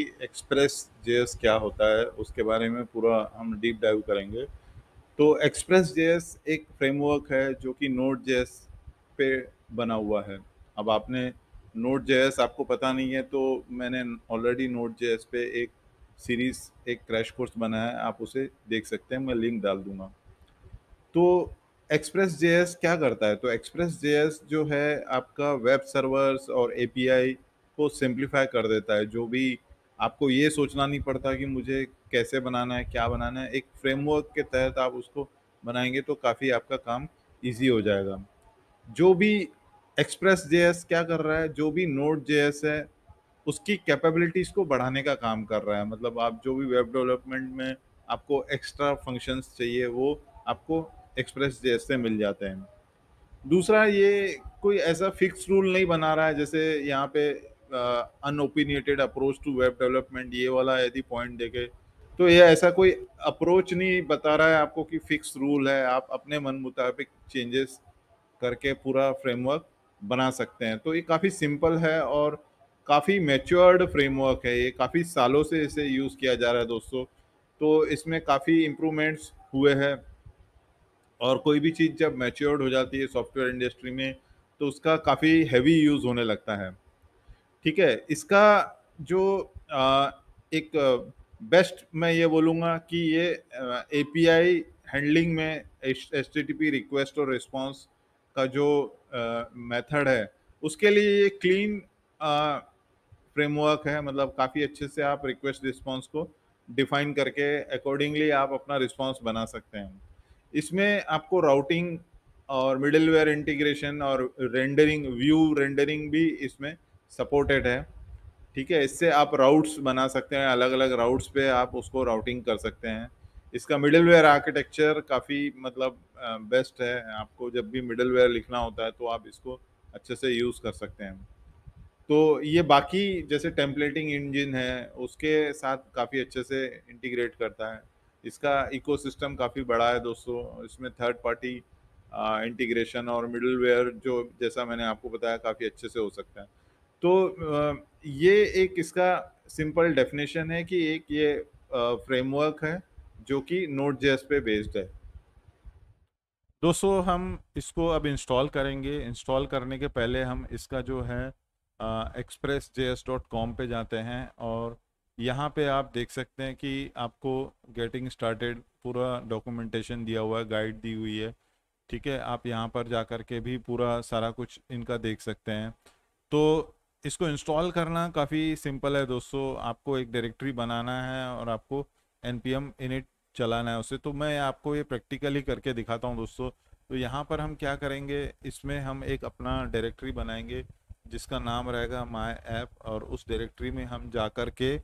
express JS क्या होता है उसके बारे में पूरा हम डीप डाइव करेंगे तो एक्सप्रेस जेएस एक फ्रेमवर्क है जो कि नोट जेएस पे बना हुआ है अब आपने नोट जेएस आपको पता नहीं है तो मैंने ऑलरेडी नोट जेएस पे एक सीरीज़ एक क्रैश कोर्स बनाया है आप उसे देख सकते हैं मैं लिंक डाल दूंगा तो एक्सप्रेस जेएस क्या करता है तो एक्सप्रेस जेएस जो है आपका वेब सर्वर्स और एपीआई को सिंप्लीफाई कर देता है जो भी आपको ये सोचना नहीं पड़ता कि मुझे कैसे बनाना है क्या बनाना है एक फ्रेमवर्क के तहत आप उसको बनाएंगे तो काफ़ी आपका काम इजी हो जाएगा जो भी एक्सप्रेस जे क्या कर रहा है जो भी नोट जे है उसकी कैपेबिलिटीज़ को बढ़ाने का काम कर रहा है मतलब आप जो भी वेब डेवलपमेंट में आपको एक्स्ट्रा फंक्शंस चाहिए वो आपको एक्सप्रेस जे से मिल जाते हैं दूसरा ये कोई ऐसा फिक्स रूल नहीं बना रहा है जैसे यहाँ पे unopinionated approach to web development ये वाला यदि पॉइंट देखे तो ये ऐसा कोई अप्रोच नहीं बता रहा है आपको कि फिक्स रूल है आप अपने मन मुताबिक चेंजेस करके पूरा फ्रेमवर्क बना सकते हैं तो ये काफ़ी सिंपल है और काफ़ी मेच्योर्ड फ्रेमवर्क है ये काफ़ी सालों से इसे यूज़ किया जा रहा है दोस्तों तो इसमें काफ़ी इम्प्रूवमेंट्स हुए हैं और कोई भी चीज़ जब मेच्योर्ड हो जाती है सॉफ्टवेयर इंडस्ट्री में तो उसका काफ़ी हैवी यूज़ होने लगता है ठीक है इसका जो आ, एक बेस्ट मैं ये बोलूँगा कि ये ए हैंडलिंग में एच टी रिक्वेस्ट और रिस्पॉन्स का जो मेथड है उसके लिए ये क्लीन फ्रेमवर्क है मतलब काफ़ी अच्छे से आप रिक्वेस्ट रिस्पॉन्स को डिफाइन करके अकॉर्डिंगली आप अपना रिस्पॉन्स बना सकते हैं इसमें आपको राउटिंग और मिडलवेयर इंटीग्रेशन और रेंडरिंग व्यू रेंडरिंग भी इसमें सपोर्टेड है ठीक है इससे आप राउट्स बना सकते हैं अलग अलग राउट्स पे आप उसको राउटिंग कर सकते हैं इसका मिडल वेयर आर्किटेक्चर काफ़ी मतलब बेस्ट है आपको जब भी मिडल वेयर लिखना होता है तो आप इसको अच्छे से यूज़ कर सकते हैं तो ये बाकी जैसे टेम्पलेटिंग इंजन है उसके साथ काफ़ी अच्छे से इंटीग्रेट करता है इसका इकोसिस्टम काफ़ी बड़ा है दोस्तों इसमें थर्ड पार्टी इंटीग्रेशन और मिडल वेयर जो जैसा मैंने आपको बताया काफ़ी अच्छे से हो सकता है तो ये एक इसका सिंपल डेफिनेशन है कि एक ये फ्रेमवर्क है जो कि नोट जेस पे बेस्ड है दोस्तों हम इसको अब इंस्टॉल करेंगे इंस्टॉल करने के पहले हम इसका जो है express J S dot com पर जाते हैं और यहाँ पे आप देख सकते हैं कि आपको गेटिंग स्टार्टेड पूरा डॉक्यूमेंटेशन दिया हुआ है गाइड दी हुई है ठीक है आप यहाँ पर जा कर के भी पूरा सारा कुछ इनका देख सकते हैं तो इसको इंस्टॉल करना काफ़ी सिंपल है दोस्तों आपको एक डायरेक्टरी बनाना है और आपको एन पी एम इनिट चलाना है उसे तो मैं आपको ये प्रैक्टिकली करके दिखाता हूँ दोस्तों तो यहाँ पर हम क्या करेंगे इसमें हम एक अपना डायरेक्टरी बनाएंगे जिसका नाम रहेगा माय ऐप और उस डायरेक्टरी में हम जा कर के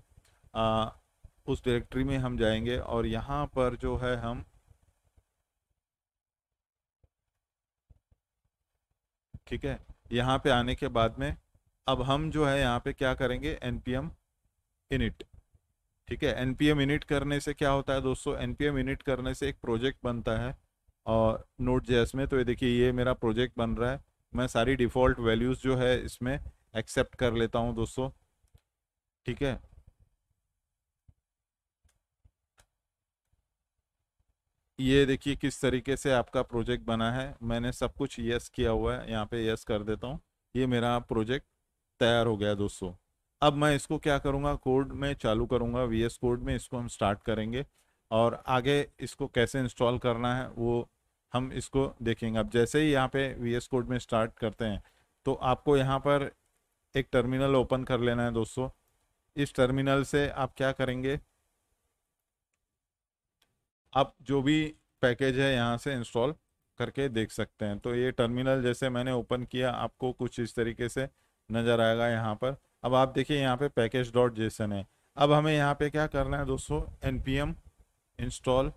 आ, उस डायरेक्टरी में हम जाएंगे और यहाँ पर जो है हम ठीक है यहाँ पे आने के बाद में अब हम जो है यहाँ पे क्या करेंगे एन पी एम इनिट ठीक है एन पी एम इनिट करने से क्या होता है दोस्तों एन पी एम इनिट करने से एक प्रोजेक्ट बनता है और नोट जेस में तो ये देखिए ये मेरा प्रोजेक्ट बन रहा है मैं सारी डिफ़ॉल्ट वैल्यूज़ जो है इसमें एक्सेप्ट कर लेता हूँ दोस्तों ठीक है ये देखिए किस तरीके से आपका प्रोजेक्ट बना है मैंने सब कुछ यस किया हुआ है यहाँ पे यस कर देता हूँ ये मेरा प्रोजेक्ट तैयार हो गया दोस्तों अब मैं इसको क्या करूँगा कोड में चालू करूँगा वी एस कोड में इसको हम स्टार्ट करेंगे और आगे इसको कैसे इंस्टॉल करना है वो हम इसको देखेंगे अब जैसे ही यहाँ पे वी एस कोड में स्टार्ट करते हैं तो आपको यहाँ पर एक टर्मिनल ओपन कर लेना है दोस्तों इस टर्मिनल से आप क्या करेंगे आप जो भी पैकेज है यहाँ से इंस्टॉल करके देख सकते हैं तो ये टर्मिनल जैसे मैंने ओपन किया आपको कुछ इस तरीके से नज़र आएगा यहाँ पर अब आप देखिए यहाँ पे पैकेज डॉट जेसन है अब हमें यहाँ पे क्या करना है दोस्तों N P M install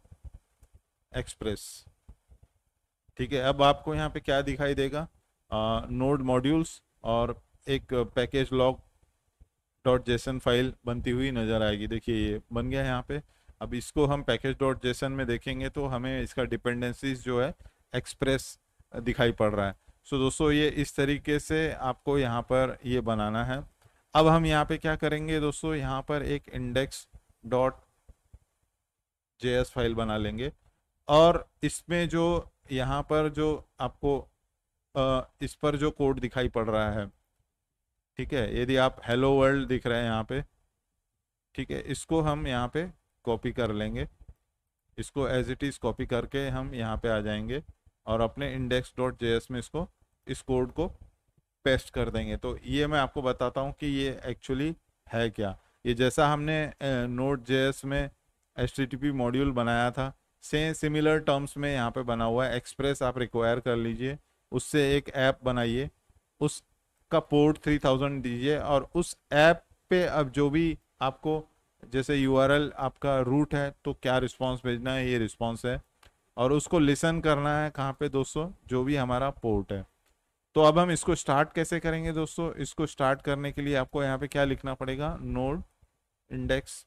express ठीक है अब आपको यहाँ पे क्या दिखाई देगा नोड मॉड्यूल्स और एक package lock dot JSON file बनती हुई नज़र आएगी देखिए ये बन गया यहाँ पे अब इसको हम पैकेज डॉट जेसन में देखेंगे तो हमें इसका डिपेंडेंसीज जो है एक्सप्रेस दिखाई पड़ रहा है सो दोस्तों ये इस तरीके से आपको यहाँ पर ये बनाना है अब हम यहाँ पे क्या करेंगे दोस्तों यहाँ पर एक इंडेक्स डॉट जे फाइल बना लेंगे और इसमें जो यहाँ पर जो आपको आ, इस पर जो कोड दिखाई पड़ रहा है ठीक है यदि आप हेलो वर्ल्ड दिख रहे हैं यहाँ पे ठीक है इसको हम यहाँ पे कॉपी कर लेंगे इसको एज इट इज़ कॉपी करके हम यहाँ पे आ जाएंगे और अपने इंडेक्स डॉट जे में इसको इस कोड को पेस्ट कर देंगे तो ये मैं आपको बताता हूँ कि ये एक्चुअली है क्या ये जैसा हमने नोट जे में एच मॉड्यूल बनाया था सेम सिमिलर टर्म्स में यहाँ पे बना हुआ है एक्सप्रेस आप रिक्वायर कर लीजिए उससे एक ऐप बनाइए उसका पोर्ट 3000 दीजिए और उस ऐप पे अब जो भी आपको जैसे यू आपका रूट है तो क्या रिस्पॉन्स भेजना है ये रिस्पॉन्स है और उसको लिसन करना है कहाँ पे दोस्तों जो भी हमारा पोर्ट है तो अब हम इसको स्टार्ट कैसे करेंगे दोस्तों इसको स्टार्ट करने के लिए आपको यहाँ पे क्या लिखना पड़ेगा node index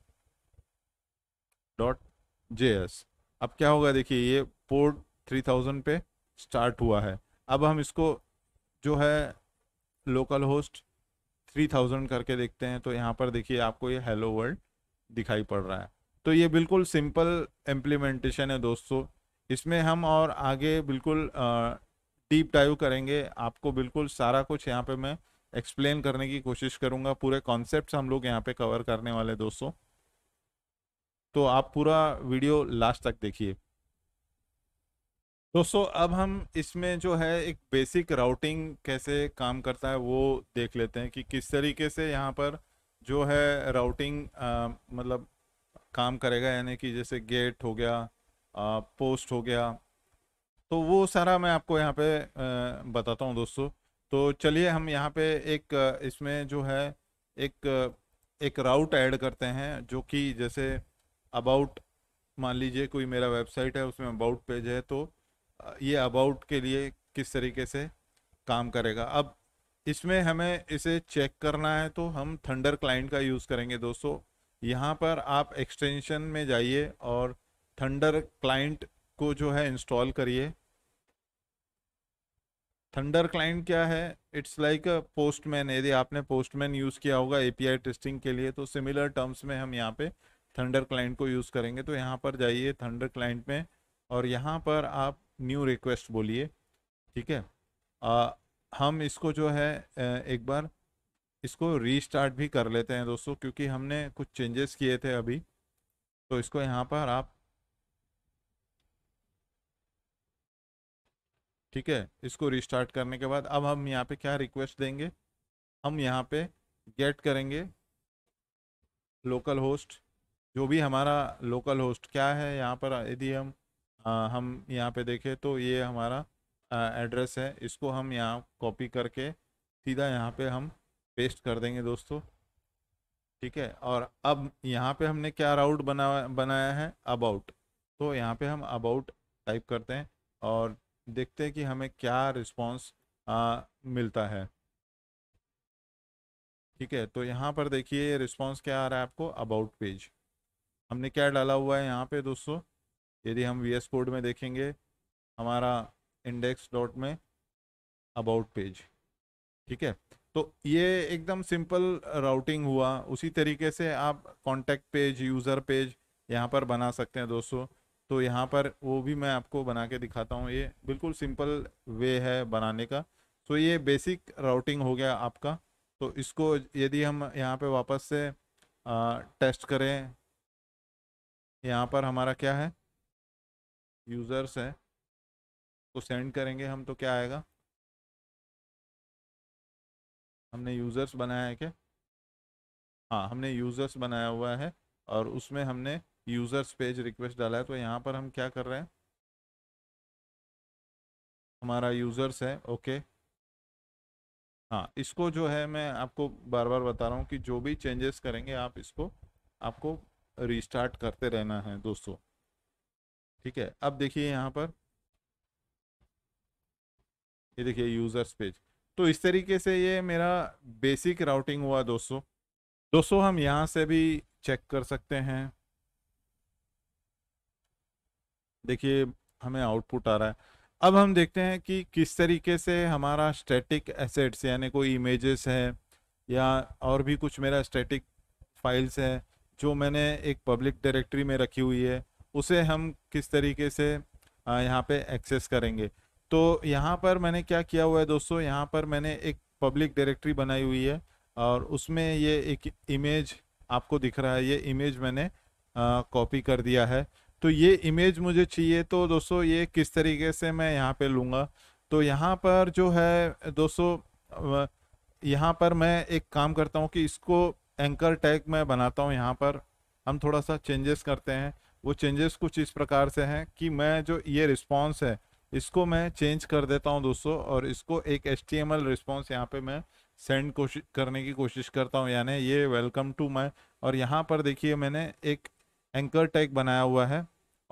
dot J S अब क्या होगा देखिए ये पोर्ट थ्री थाउजेंड पे स्टार्ट हुआ है अब हम इसको जो है लोकल होस्ट थ्री थाउजेंड करके देखते हैं तो यहाँ पर देखिए आपको ये हेलो वर्ल्ड दिखाई पड़ रहा है तो ये बिल्कुल सिंपल इम्प्लीमेंटेशन है दोस्तों इसमें हम और आगे बिल्कुल डीप डाइव करेंगे आपको बिल्कुल सारा कुछ यहाँ पे मैं एक्सप्लेन करने की कोशिश करूंगा पूरे कॉन्सेप्ट हम लोग यहाँ पे कवर करने वाले दोस्तों तो आप पूरा वीडियो लास्ट तक देखिए दोस्तों अब हम इसमें जो है एक बेसिक राउटिंग कैसे काम करता है वो देख लेते हैं कि किस तरीके से यहाँ पर जो है राउटिंग आ, मतलब काम करेगा यानी कि जैसे गेट हो गया आ, पोस्ट हो गया तो वो सारा मैं आपको यहाँ पे बताता हूँ दोस्तों तो चलिए हम यहाँ पे एक इसमें जो है एक एक राउट ऐड करते हैं जो कि जैसे अबाउट मान लीजिए कोई मेरा वेबसाइट है उसमें अबाउट पेज है तो ये अबाउट के लिए किस तरीके से काम करेगा अब इसमें हमें इसे चेक करना है तो हम थंडर क्लाइंट का यूज़ करेंगे दोस्तों यहाँ पर आप एक्सटेंशन में जाइए और थंडर क्लाइंट को जो है इंस्टॉल करिए थंडर क्लाइंट क्या है इट्स लाइक अ पोस्टमैन यदि आपने पोस्टमैन यूज़ किया होगा एपीआई टेस्टिंग के लिए तो सिमिलर टर्म्स में हम यहाँ पे थंडर क्लाइंट को यूज़ करेंगे तो यहाँ पर जाइए थंडर क्लाइंट में और यहाँ पर आप न्यू रिक्वेस्ट बोलिए ठीक है आ, हम इसको जो है एक बार इसको रीस्टार्ट भी कर लेते हैं दोस्तों क्योंकि हमने कुछ चेंजेस किए थे अभी तो इसको यहाँ पर आप ठीक है इसको रिस्टार्ट करने के बाद अब हम यहाँ पे क्या रिक्वेस्ट देंगे हम यहाँ पे गेट करेंगे लोकल होस्ट जो भी हमारा लोकल होस्ट क्या है यहाँ पर यदि हम आ, हम यहाँ पे देखें तो ये हमारा आ, एड्रेस है इसको हम यहाँ कॉपी करके सीधा यहाँ पे हम पेस्ट कर देंगे दोस्तों ठीक है और अब यहाँ पे हमने क्या राउट बना बनाया है अबाउट तो यहाँ पे हम अबाउट टाइप करते हैं और देखते हैं कि हमें क्या रिस्पॉन्स मिलता है ठीक है तो यहाँ पर देखिए रिस्पॉन्स क्या आ रहा है आपको अबाउट पेज हमने क्या डाला हुआ है यहाँ पे दोस्तों यदि हम वी एस कोड में देखेंगे हमारा इंडेक्स डॉट में अबाउट पेज ठीक है तो ये एकदम सिंपल राउटिंग हुआ उसी तरीके से आप कॉन्टैक्ट पेज यूज़र पेज यहाँ पर बना सकते हैं दोस्तों तो यहाँ पर वो भी मैं आपको बना के दिखाता हूँ ये बिल्कुल सिंपल वे है बनाने का तो ये बेसिक राउटिंग हो गया आपका तो इसको यदि हम यहाँ पे वापस से आ, टेस्ट करें यहाँ पर हमारा क्या है यूज़र्स है को तो सेंड करेंगे हम तो क्या आएगा हमने यूज़र्स बनाया है क्या हाँ हमने यूज़र्स बनाया हुआ है और उसमें हमने यूज़र्स पेज रिक्वेस्ट डाला है तो यहाँ पर हम क्या कर रहे हैं हमारा यूज़र्स है ओके हाँ इसको जो है मैं आपको बार बार बता रहा हूँ कि जो भी चेंजेस करेंगे आप इसको आपको रिस्टार्ट करते रहना है दोस्तों ठीक है अब देखिए यहाँ पर ये देखिए यूज़र्स पेज तो इस तरीके से ये मेरा बेसिक राउटिंग हुआ दोस्तों दोस्तों हम यहाँ से भी चेक कर सकते हैं देखिए हमें आउटपुट आ रहा है अब हम देखते हैं कि किस तरीके से हमारा स्टैटिक एसेट्स यानी कोई इमेजेस है या और भी कुछ मेरा स्टैटिक फाइल्स है जो मैंने एक पब्लिक डायरेक्टरी में रखी हुई है उसे हम किस तरीके से यहाँ पे एक्सेस करेंगे तो यहाँ पर मैंने क्या किया हुआ है दोस्तों यहाँ पर मैंने एक पब्लिक डायरेक्टरी बनाई हुई है और उसमें ये एक इमेज आपको दिख रहा है ये इमेज मैंने कॉपी कर दिया है तो ये इमेज मुझे चाहिए तो दोस्तों ये किस तरीके से मैं यहाँ पे लूँगा तो यहाँ पर जो है दोस्तों यहाँ पर मैं एक काम करता हूँ कि इसको एंकर टैग मैं बनाता हूँ यहाँ पर हम थोड़ा सा चेंजेस करते हैं वो चेंजेस कुछ इस प्रकार से हैं कि मैं जो ये रिस्पॉन्स है इसको मैं चेंज कर देता हूँ दोस्तों और इसको एक H T M L response यहाँ पर मैं सेंड कोशिश करने की कोशिश करता हूँ यानी ये वेलकम टू माई और यहाँ पर देखिए मैंने एक एंकर टैग बनाया हुआ है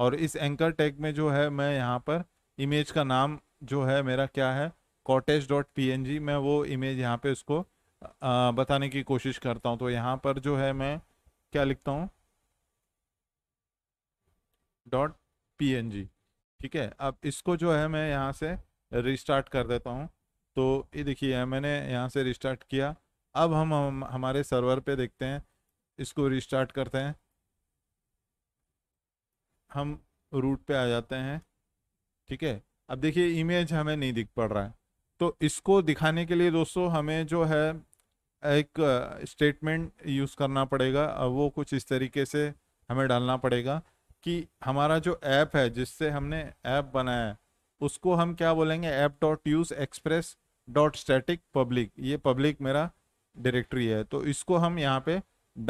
और इस एंकर टैग में जो है मैं यहाँ पर इमेज का नाम जो है मेरा क्या है cottage dot P N G मैं वो इमेज यहाँ पे उसको आ, बताने की कोशिश करता हूँ तो यहाँ पर जो है मैं क्या लिखता हूँ डॉट पी एन जी ठीक है अब इसको जो है मैं यहाँ से रिस्टार्ट कर देता हूँ तो ये देखिए मैंने यहाँ से रिस्टार्ट किया अब हम, हम हमारे सर्वर पे देखते हैं इसको रिस्टार्ट करते हैं हम रूट पे आ जाते हैं ठीक है अब देखिए इमेज हमें नहीं दिख पड़ रहा है तो इसको दिखाने के लिए दोस्तों हमें जो है एक स्टेटमेंट यूज़ करना पड़ेगा वो कुछ इस तरीके से हमें डालना पड़ेगा कि हमारा जो ऐप है जिससे हमने ऐप बनाया है उसको हम क्या बोलेंगे app dot use express dot static public ये पब्लिक मेरा डायरेक्टरी है तो इसको हम यहाँ पे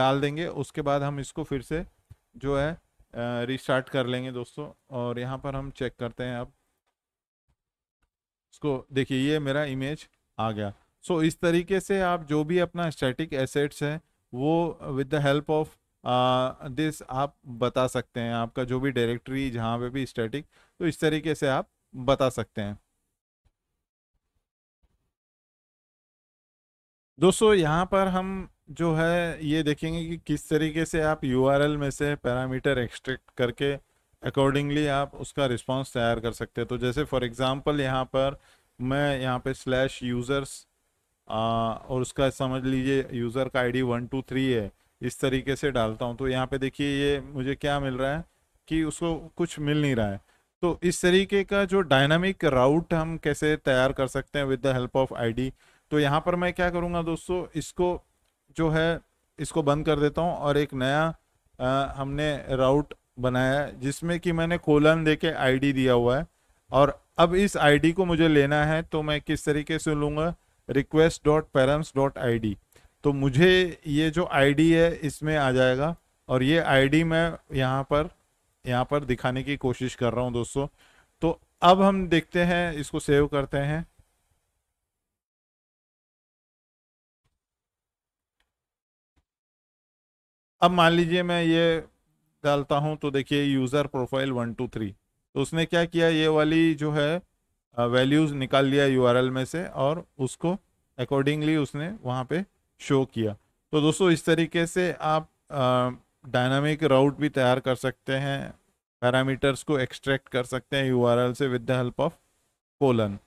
डाल देंगे उसके बाद हम इसको फिर से जो है रिस्टार्ट कर लेंगे दोस्तों और यहाँ पर हम चेक करते हैं अब इसको देखिए ये मेरा इमेज आ गया सो so, इस तरीके से आप जो भी अपना स्टैटिक एसेट्स है वो with the help of this आप बता सकते हैं आपका जो भी डायरेक्टरी जहाँ पे भी स्टैटिक तो इस तरीके से आप बता सकते हैं दोस्तों यहाँ पर हम जो है ये देखेंगे कि किस तरीके से आप यू में से पैरामीटर एक्सट्रैक्ट करके अकॉर्डिंगली आप उसका रिस्पॉन्स तैयार कर सकते हैं तो जैसे फॉर एग्ज़ाम्पल यहाँ पर मैं यहाँ पे स्लैश यूज़र्स और उसका समझ लीजिए यूज़र का आईडी वन टू थ्री है इस तरीके से डालता हूँ तो यहाँ पे देखिए ये मुझे क्या मिल रहा है कि उसको कुछ मिल नहीं रहा है तो इस तरीके का जो डायनामिक राउट हम कैसे तैयार कर सकते हैं with the help of ID तो यहाँ पर मैं क्या करूँगा दोस्तों इसको जो है इसको बंद कर देता हूँ और एक नया आ, हमने राउट बनाया है जिसमें कि मैंने कोलन दे के आई दिया हुआ है और अब इस आईडी को मुझे लेना है तो मैं किस तरीके से लूँगा request dot parents dot I तो मुझे ये जो आईडी है इसमें आ जाएगा और ये आईडी मैं यहाँ पर यहाँ पर दिखाने की कोशिश कर रहा हूँ दोस्तों तो अब हम देखते हैं इसको सेव करते हैं अब मान लीजिए मैं ये डालता हूँ तो देखिए user profile one two three तो उसने क्या किया ये वाली जो है वैल्यूज़ निकाल लिया यू में से और उसको अकॉर्डिंगली उसने वहाँ पे शो किया तो दोस्तों इस तरीके से आप डायनामिक राउट भी तैयार कर सकते हैं पैरामीटर्स को एक्सट्रैक्ट कर सकते हैं यूआरएल से with the help of colon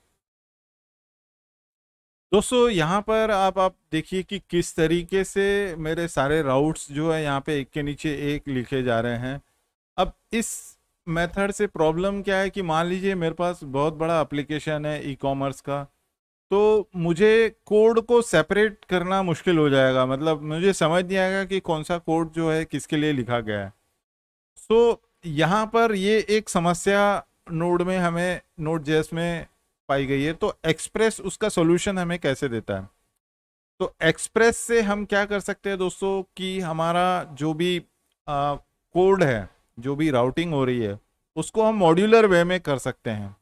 दोस्तों यहाँ पर आप आप देखिए कि किस तरीके से मेरे सारे राउट्स जो है यहाँ पे एक के नीचे एक लिखे जा रहे हैं अब इस मेथड से प्रॉब्लम क्या है कि मान लीजिए मेरे पास बहुत बड़ा एप्लीकेशन है ई कॉमर्स का तो मुझे कोड को सेपरेट करना मुश्किल हो जाएगा मतलब मुझे समझ नहीं आएगा कि कौन सा कोड जो है किसके लिए लिखा गया है तो यहाँ पर ये एक समस्या नोड में हमें नोट जेस में पाई गई है तो एक्सप्रेस उसका सोल्यूशन हमें कैसे देता है तो एक्सप्रेस से हम क्या कर सकते हैं दोस्तों कि हमारा जो भी कोड है जो भी राउटिंग हो रही है उसको हम मॉड्यूलर वे में कर सकते हैं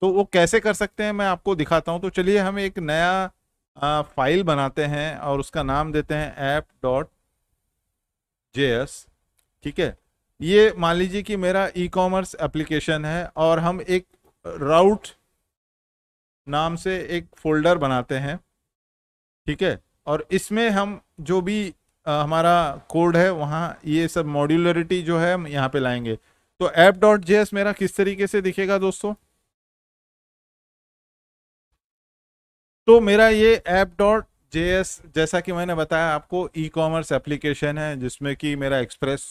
तो वो कैसे कर सकते हैं मैं आपको दिखाता हूं तो चलिए हम एक नया आ, फाइल बनाते हैं और उसका नाम देते हैं ऐप डॉट जे एस ठीक है ये मान लीजिए कि मेरा ई कॉमर्स एप्लीकेशन है और हम एक राउट नाम से एक फोल्डर बनाते हैं ठीक है और इसमें हम जो भी आ, हमारा कोड है वहाँ ये सब मॉड्यूलरिटी जो है हम यहाँ पे लाएंगे तो ऐप डॉट जे मेरा किस तरीके से दिखेगा दोस्तों तो मेरा ये ऐप डॉट जे जैसा कि मैंने बताया आपको ई कॉमर्स एप्लीकेशन है जिसमें कि मेरा एक्सप्रेस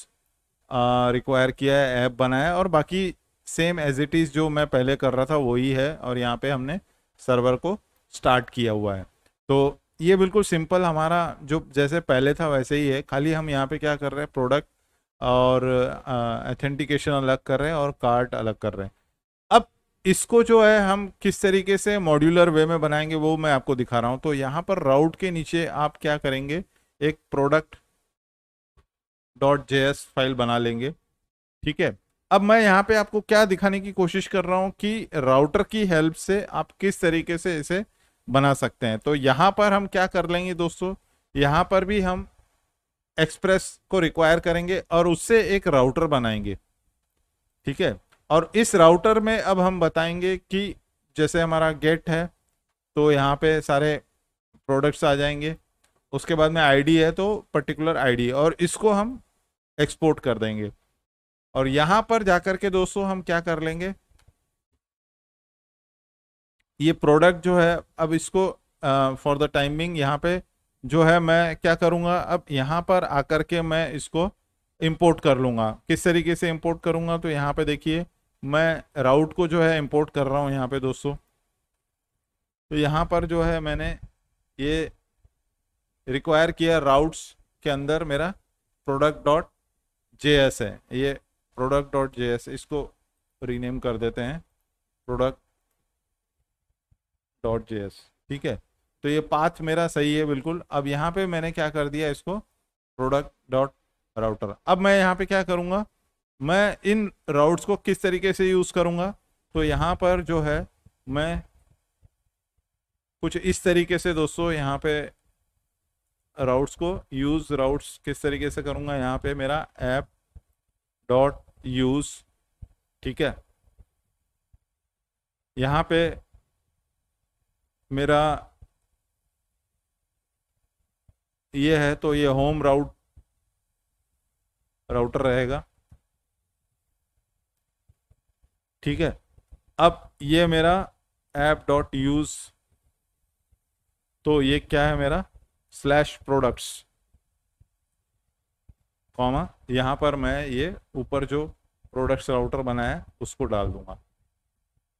रिक्वायर किया है ऐप बनाया और बाकी सेम एज इट इज़ जो मैं पहले कर रहा था वही है और यहाँ पर हमने सर्वर को स्टार्ट किया हुआ है तो ये बिल्कुल सिंपल हमारा जो जैसे पहले था वैसे ही है खाली हम यहाँ पे क्या कर रहे हैं प्रोडक्ट और एथेंटिकेशन अलग कर रहे हैं और कार्ट अलग कर रहे हैं अब इसको जो है हम किस तरीके से मॉड्यूलर वे में बनाएंगे वो मैं आपको दिखा रहा हूँ तो यहाँ पर राउट के नीचे आप क्या करेंगे एक प्रोडक्ट डॉट जे फाइल बना लेंगे ठीक है अब मैं यहाँ पे आपको क्या दिखाने की कोशिश कर रहा हूँ कि राउटर की हेल्प से आप किस तरीके से इसे बना सकते हैं तो यहाँ पर हम क्या कर लेंगे दोस्तों यहाँ पर भी हम एक्सप्रेस को रिक्वायर करेंगे और उससे एक राउटर बनाएंगे ठीक है और इस राउटर में अब हम बताएंगे कि जैसे हमारा गेट है तो यहाँ पे सारे प्रोडक्ट्स आ जाएंगे उसके बाद में आईडी है तो पर्टिकुलर आईडी और इसको हम एक्सपोर्ट कर देंगे और यहां पर जाकर के दोस्तों हम क्या कर लेंगे ये प्रोडक्ट जो है अब इसको फॉर द टाइमिंग यहाँ पे जो है मैं क्या करूँगा अब यहाँ पर आकर के मैं इसको इंपोर्ट कर लूँगा किस तरीके से इंपोर्ट करूँगा तो यहाँ पे देखिए मैं राउट को जो है इंपोर्ट कर रहा हूँ यहाँ पे दोस्तों तो यहाँ पर जो है मैंने ये रिक्वायर किया राउट्स के अंदर मेरा प्रोडक्ट डॉट जे एस है ये प्रोडक्ट डॉट जे एस इसको रीनेम कर देते हैं प्रोडक्ट डॉट जे एस ठीक है तो ये पाथ मेरा सही है बिल्कुल अब यहाँ पे मैंने क्या कर दिया इसको प्रोडक्ट डॉट राउटर अब मैं यहाँ पे क्या करूँगा मैं इन राउट्स को किस तरीके से यूज़ करूँगा तो यहाँ पर जो है मैं कुछ इस तरीके से दोस्तों यहाँ पे राउट्स को यूज़ राउट्स किस तरीके से करूँगा यहाँ पे मेरा ऐप डॉट यूज ठीक है यहां पे मेरा ये है तो ये होम राउट राउटर रहेगा ठीक है अब ये मेरा ऐप डॉट यूज़ तो ये क्या है मेरा स्लैश प्रोडक्ट्स कॉमा यहाँ पर मैं ये ऊपर जो प्रोडक्ट्स राउटर बनाया है उसको डाल दूंगा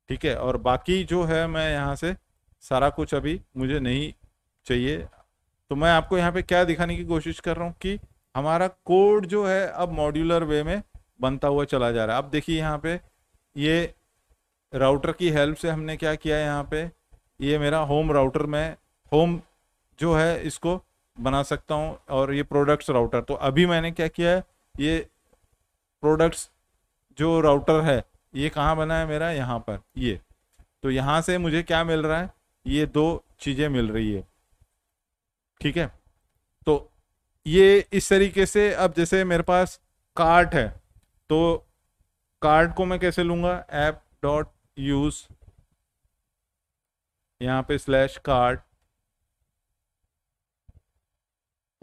ठीक है और बाकी जो है मैं यहाँ से सारा कुछ अभी मुझे नहीं चाहिए तो मैं आपको यहाँ पे क्या दिखाने की कोशिश कर रहा हूँ कि हमारा कोड जो है अब मॉड्यूलर वे में बनता हुआ चला जा रहा है अब देखिए यहाँ पे ये राउटर की हेल्प से हमने क्या किया यहाँ पे ये मेरा होम राउटर में होम जो है इसको बना सकता हूँ और ये प्रोडक्ट्स राउटर तो अभी मैंने क्या किया है ये प्रोडक्ट्स जो राउटर है ये कहाँ बना है मेरा यहाँ पर ये तो यहाँ से मुझे क्या मिल रहा है ये दो चीज़ें मिल रही है ठीक है तो ये इस तरीके से अब जैसे मेरे पास कार्ट है तो कार्ट को मैं कैसे लूँगा ऐप डॉट यूज़ यहाँ पे स्लैश कार्ट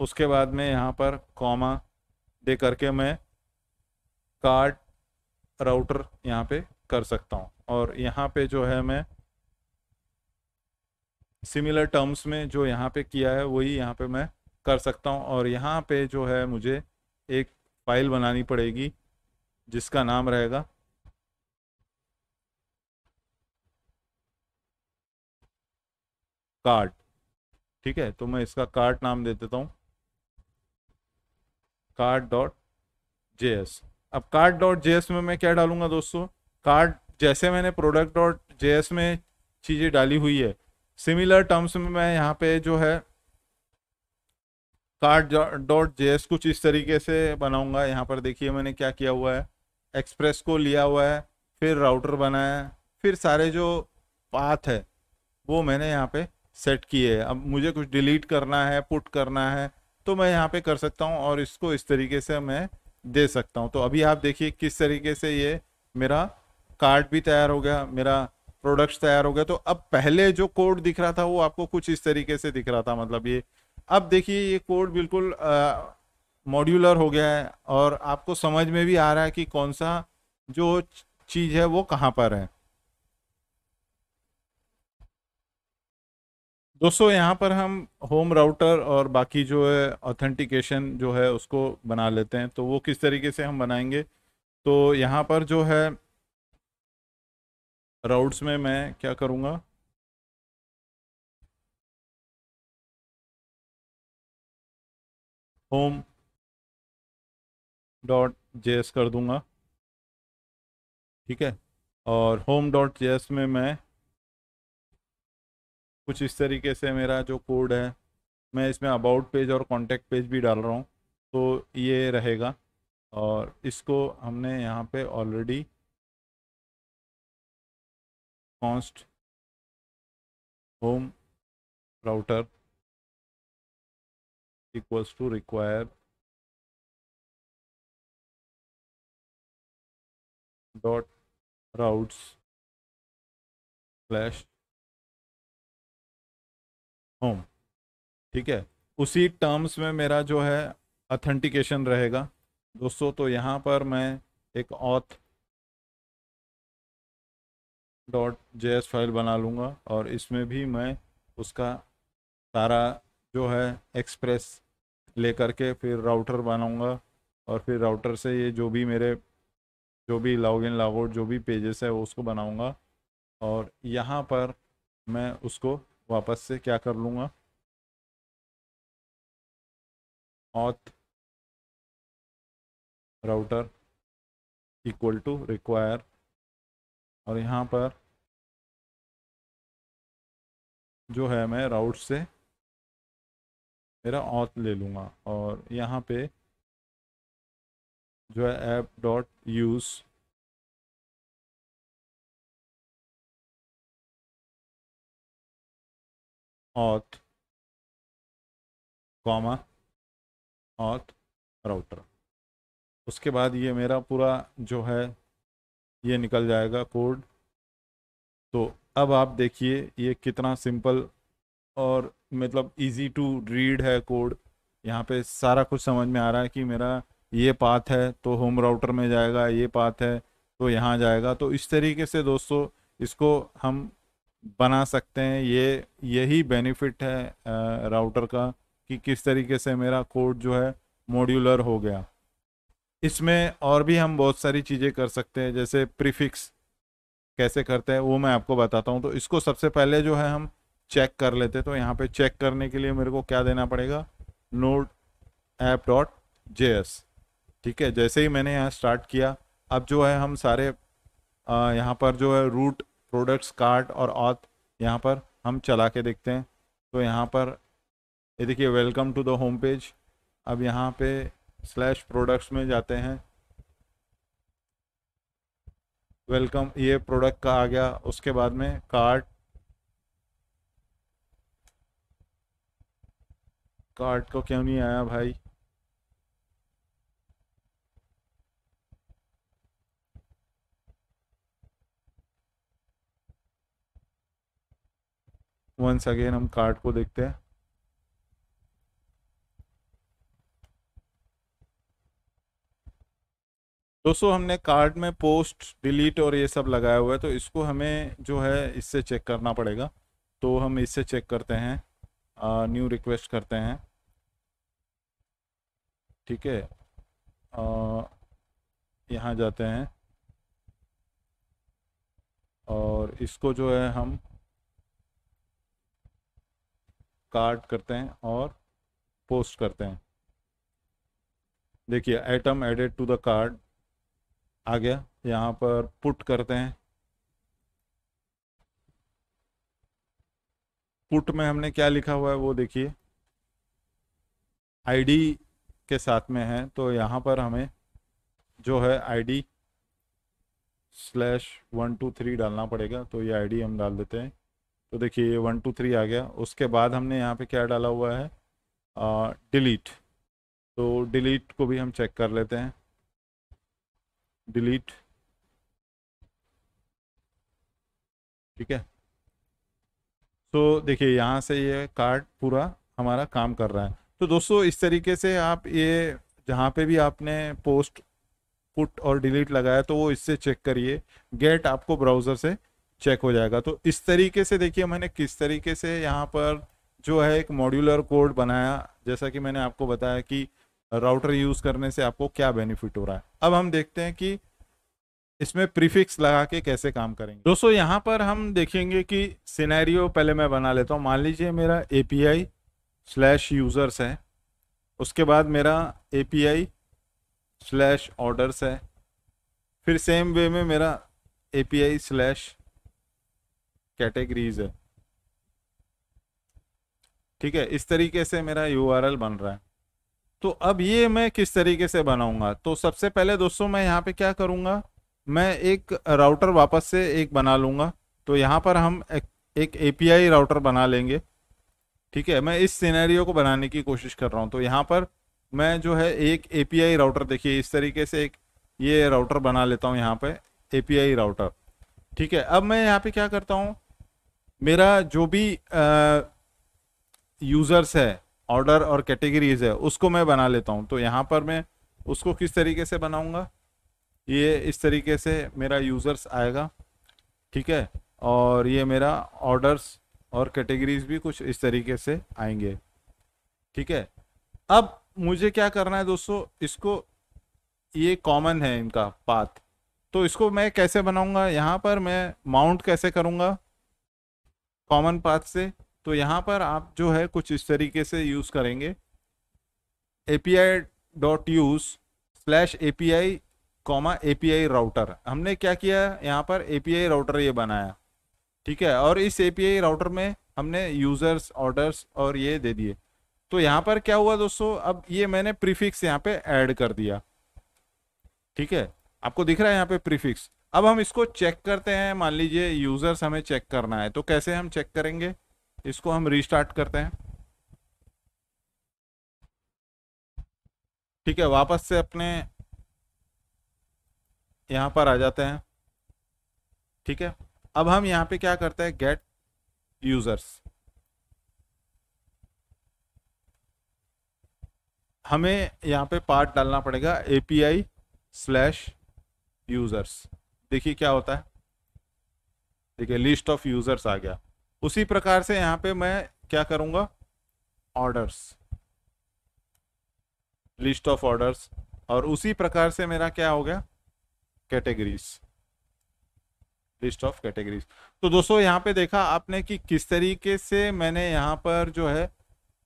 उसके बाद में यहाँ पर कॉमा दे करके मैं कार्ड राउटर यहाँ पे कर सकता हूँ और यहाँ पे जो है मैं सिमिलर टर्म्स में जो यहाँ पे किया है वही यहाँ पे मैं कर सकता हूँ और यहाँ पे जो है मुझे एक फाइल बनानी पड़ेगी जिसका नाम रहेगा कार्ड ठीक है तो मैं इसका कार्ट नाम दे देता हूँ कार्ड डॉट जे एस अब कार्ड डॉट जे एस में मैं क्या डालूंगा दोस्तों कार्ड जैसे मैंने प्रोडक्ट डॉट जे एस में चीज़ें डाली हुई है सिमिलर टर्म्स में मैं यहाँ पे जो है कार्ड डॉट जे एस कुछ इस तरीके से बनाऊंगा यहाँ पर देखिए मैंने क्या किया हुआ है एक्सप्रेस को लिया हुआ है फिर राउटर बनाया फिर सारे जो पाथ है वो मैंने यहाँ पे सेट किए अब मुझे कुछ डिलीट करना है पुट करना है तो मैं यहाँ पे कर सकता हूँ और इसको इस तरीके से मैं दे सकता हूँ तो अभी आप देखिए किस तरीके से ये मेरा कार्ड भी तैयार हो गया मेरा प्रोडक्ट्स तैयार हो गया तो अब पहले जो कोड दिख रहा था वो आपको कुछ इस तरीके से दिख रहा था मतलब ये अब देखिए ये कोड बिल्कुल मॉड्यूलर हो गया है और आपको समझ में भी आ रहा है कि कौन सा जो चीज़ है वो कहाँ पर है दोस्तों यहाँ पर हम होम राउटर और बाकी जो है ऑथेंटिकेशन जो है उसको बना लेते हैं तो वो किस तरीके से हम बनाएंगे तो यहाँ पर जो है राउट्स में मैं क्या करूँगा होम डॉट जे कर दूंगा ठीक है और होम डॉट जे में मैं कुछ इस तरीके से मेरा जो कोड है मैं इसमें अबाउट पेज और कॉन्टेक्ट पेज भी डाल रहा हूँ तो ये रहेगा और इसको हमने यहाँ पे already const home router equals to require dot routes slash home ठीक है उसी टर्म्स में मेरा जो है अथेंटिकेशन रहेगा दोस्तों तो यहाँ पर मैं एक ऑथ डॉट जे फाइल बना लूँगा और इसमें भी मैं उसका सारा जो है एक्सप्रेस लेकर के फिर राउटर बनाऊँगा और फिर राउटर से ये जो भी मेरे जो भी लॉग इन लॉगआउट जो भी पेजेस है उसको बनाऊँगा और यहाँ पर मैं उसको वापस से क्या कर लूँगा auth router equal to require और यहाँ पर जो है मैं राउट से मेरा ऑथ ले लूँगा और यहाँ पे जो है app dot use auth comma auth router उसके बाद ये मेरा पूरा जो है ये निकल जाएगा कोड तो अब आप देखिए ये कितना सिंपल और मतलब इजी टू रीड है कोड यहाँ पे सारा कुछ समझ में आ रहा है कि मेरा ये पाथ है तो होम राउटर में जाएगा ये पाथ है तो यहाँ जाएगा तो इस तरीके से दोस्तों इसको हम बना सकते हैं ये यही बेनिफिट है राउटर का कि किस तरीके से मेरा कोड जो है मॉड्यूलर हो गया इसमें और भी हम बहुत सारी चीज़ें कर सकते हैं जैसे प्रीफिक्स कैसे करते हैं वो मैं आपको बताता हूँ तो इसको सबसे पहले जो है हम चेक कर लेते हैं तो यहाँ पे चेक करने के लिए मेरे को क्या देना पड़ेगा node app dot J S ठीक है जैसे ही मैंने यहाँ स्टार्ट किया अब जो है हम सारे यहाँ पर जो है रूट प्रोडक्ट्स कार्ड और ऑथ यहाँ पर हम चला के देखते हैं तो यहाँ पर ये देखिए welcome to the home page अब यहाँ पे स्लैश प्रोडक्ट्स में जाते हैं वेलकम ये प्रोडक्ट का आ गया उसके बाद में कार्ड कार्ट को क्यों नहीं आया भाई वंस अगेन हम कार्ड को देखते हैं दोस्तों हमने कार्ड में पोस्ट डिलीट और ये सब लगाया हुआ है तो इसको हमें जो है इससे चेक करना पड़ेगा तो हम इससे चेक करते हैं आ, न्यू रिक्वेस्ट करते हैं ठीक है यहाँ जाते हैं और इसको जो है हम कार्ड करते हैं और पोस्ट करते हैं देखिए item added to the card आ गया यहाँ पर पुट करते हैं पुट में हमने क्या लिखा हुआ है वो देखिए आईडी के साथ में है तो यहाँ पर हमें जो है ID slash one two three डालना पड़ेगा तो ये आईडी हम डाल देते हैं तो देखिए ये वन टू थ्री आ गया उसके बाद हमने यहाँ पे क्या डाला हुआ है डिलीट तो डिलीट को भी हम चेक कर लेते हैं डिलीट ठीक है तो देखिए यहाँ से ये कार्ड पूरा हमारा काम कर रहा है तो दोस्तों इस तरीके से आप ये जहाँ पे भी आपने पोस्ट पुट और डिलीट लगाया तो वो इससे चेक करिए गेट आपको ब्राउज़र से चेक हो जाएगा तो इस तरीके से देखिए मैंने किस तरीके से यहाँ पर जो है एक मॉड्यूलर कोड बनाया जैसा कि मैंने आपको बताया कि राउटर यूज़ करने से आपको क्या बेनिफिट हो रहा है अब हम देखते हैं कि इसमें प्रीफिक्स लगा के कैसे काम करेंगे दोस्तों यहाँ पर हम देखेंगे कि सिनेरियो पहले मैं बना लेता हूँ मान लीजिए मेरा A P I slash users है उसके बाद मेरा A P I slash orders है फिर सेम वे में मेरा A P I slash categories है ठीक है इस तरीके से मेरा यू बन रहा है तो अब ये मैं किस तरीके से बनाऊंगा तो सबसे पहले दोस्तों मैं यहाँ पे क्या करूँगा मैं एक राउटर वापस से एक बना लूँगा तो यहाँ पर हम एक, पी आई राउटर बना लेंगे ठीक है मैं इस सिनेरियो को बनाने की कोशिश कर रहा हूँ तो यहाँ पर मैं जो है एक आई राउटर देखिए इस तरीके से एक ये राउटर बना लेता हूँ यहाँ पे एपीआई राउटर ठीक है अब मैं यहाँ पे क्या करता हूँ मेरा जो भी यूज़र्स है ऑर्डर और कैटेगरीज है उसको मैं बना लेता हूँ तो यहाँ पर मैं उसको किस तरीके से बनाऊँगा ये इस तरीके से मेरा यूज़र्स आएगा ठीक है और ये मेरा ऑर्डर्स और कैटेगरीज भी कुछ इस तरीके से आएंगे ठीक है अब मुझे क्या करना है दोस्तों इसको ये कॉमन है इनका पाथ तो इसको मैं कैसे बनाऊंगा यहाँ पर मैं माउंट कैसे करूँगा कॉमन पाथ से तो यहाँ पर आप जो है कुछ इस तरीके से यूज़ करेंगे A P I dot use slash A P I comma A P I router हमने क्या किया यहाँ पर ए पी आई राउटर ये बनाया ठीक है और इस ए पी आई राउटर में हमने यूज़र्स ऑर्डर्स और ये दे दिए तो यहाँ पर क्या हुआ दोस्तों अब ये मैंने प्रीफिक्स यहाँ पे ऐड कर दिया ठीक है आपको दिख रहा है यहाँ पे प्रीफिक्स अब हम इसको चेक करते हैं मान लीजिए यूजर्स हमें चेक करना है तो कैसे हम चेक करेंगे इसको हम रिस्टार्ट करते हैं ठीक है वापस से अपने यहां पर आ जाते हैं ठीक है अब हम यहां पे क्या करते हैं गेट यूजर्स हमें यहां पे पार्ट डालना पड़ेगा एपीआई स्लैश यूजर्स देखिए क्या होता है देखिए लिस्ट ऑफ यूजर्स आ गया उसी प्रकार से यहां पे मैं क्या करूंगा ऑर्डर्स लिस्ट ऑफ ऑर्डर्स और उसी प्रकार से मेरा क्या हो गया कैटेगरीज लिस्ट ऑफ कैटेगरीज तो दोस्तों यहां पे देखा आपने कि किस तरीके से मैंने यहां पर जो है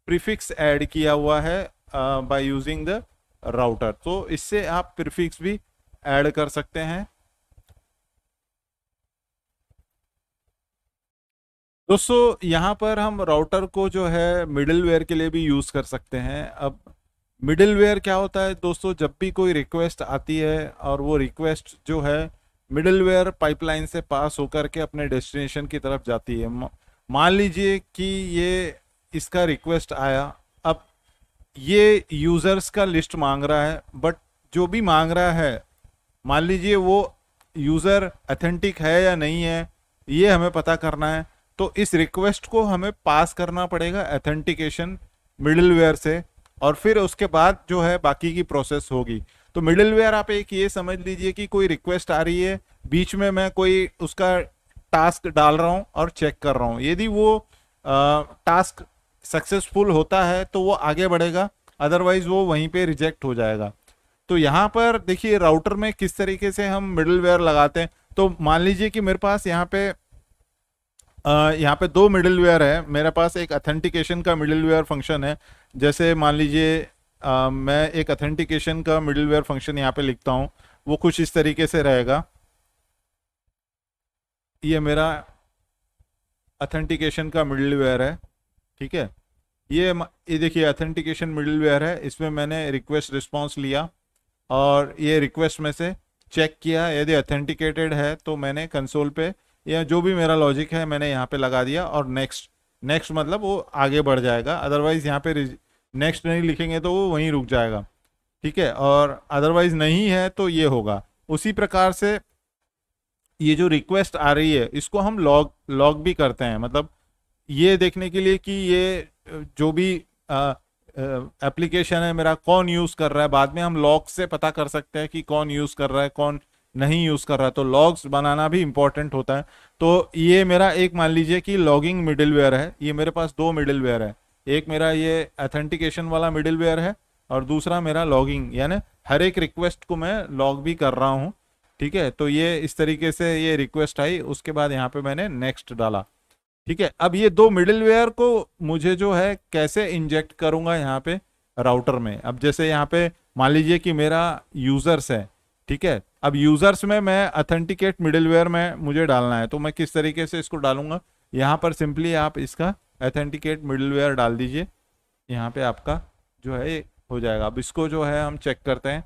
प्रीफिक्स ऐड किया हुआ है बाय यूजिंग द राउटर तो इससे आप प्रीफिक्स भी ऐड कर सकते हैं दोस्तों यहाँ पर हम राउटर को जो है मिडल वेयर के लिए भी यूज़ कर सकते हैं अब मिडिल वेयर क्या होता है दोस्तों जब भी कोई रिक्वेस्ट आती है और वो रिक्वेस्ट जो है मिडिल वेयर पाइपलाइन से पास होकर के अपने डेस्टिनेशन की तरफ जाती है मान लीजिए कि ये इसका रिक्वेस्ट आया अब ये यूज़र्स का लिस्ट मांग रहा है बट जो भी मांग रहा है मान लीजिए वो यूज़र अथेंटिक है या नहीं है ये हमें पता करना है तो इस रिक्वेस्ट को हमें पास करना पड़ेगा एथेंटिकेशन मिडलवेयर से और फिर उसके बाद जो है बाकी की प्रोसेस होगी तो मिडिलवेयर आप एक ये समझ लीजिए कि कोई रिक्वेस्ट आ रही है बीच में मैं कोई उसका टास्क डाल रहा हूँ और चेक कर रहा हूँ यदि वो आ, टास्क सक्सेसफुल होता है तो वो आगे बढ़ेगा अदरवाइज वो वहीं पे रिजेक्ट हो जाएगा तो यहाँ पर देखिए राउटर में किस तरीके से हम मिडलवेयर लगाते हैं तो मान लीजिए कि मेरे पास यहाँ पे यहाँ पे दो मिडिल वेयर है मेरे पास एक अथेंटिकेशन का मिडिल वेयर फंक्शन है जैसे मान लीजिए मैं एक अथेंटिकेशन का मिडिल वेयर फंक्शन यहाँ पे लिखता हूँ वो कुछ इस तरीके से रहेगा ये मेरा अथेंटिकेशन का मिडिल वेयर है ठीक है ये ये देखिए अथेंटिकेशन मिडिल वेयर है इसमें मैंने रिक्वेस्ट रिस्पॉन्स लिया और ये रिक्वेस्ट में से चेक किया यदि अथेंटिकेटेड है तो मैंने कंसोल पे या जो भी मेरा लॉजिक है मैंने यहाँ पे लगा दिया और नेक्स्ट नेक्स्ट मतलब वो आगे बढ़ जाएगा अदरवाइज़ यहाँ पे नेक्स्ट नहीं लिखेंगे तो वो वहीं रुक जाएगा ठीक है और अदरवाइज़ नहीं है तो ये होगा उसी प्रकार से ये जो रिक्वेस्ट आ रही है इसको हम लॉग लॉग भी करते हैं मतलब ये देखने के लिए कि ये जो भी एप्लीकेशन है मेरा कौन यूज़ कर रहा है बाद में हम लॉग से पता कर सकते हैं कि कौन यूज़ कर रहा है कौन नहीं यूज़ कर रहा तो लॉग्स बनाना भी इंपॉर्टेंट होता है तो ये मेरा एक मान लीजिए कि लॉगिंग मिडिलवेयर है ये मेरे पास दो मिडिलवेयर है एक मेरा ये अथेंटिकेशन वाला मिडिलवेयर है और दूसरा मेरा लॉगिंग यानी हर एक रिक्वेस्ट को मैं लॉग भी कर रहा हूँ ठीक है तो ये इस तरीके से ये रिक्वेस्ट आई उसके बाद यहाँ पे मैंने नेक्स्ट डाला ठीक है अब ये दो मिडिलवेयर को मुझे जो है कैसे इंजेक्ट करूंगा यहाँ पे राउटर में अब जैसे यहाँ पे मान लीजिए कि मेरा यूजर्स है ठीक है अब यूजर्स में मैं अथेंटिकेट मिडिलवेयर में मुझे डालना है तो मैं किस तरीके से इसको डालूंगा यहाँ पर सिंपली आप इसका अथेंटिकेट मिडिलवेयर डाल दीजिए यहाँ पे आपका जो है हो जाएगा अब इसको जो है हम चेक करते हैं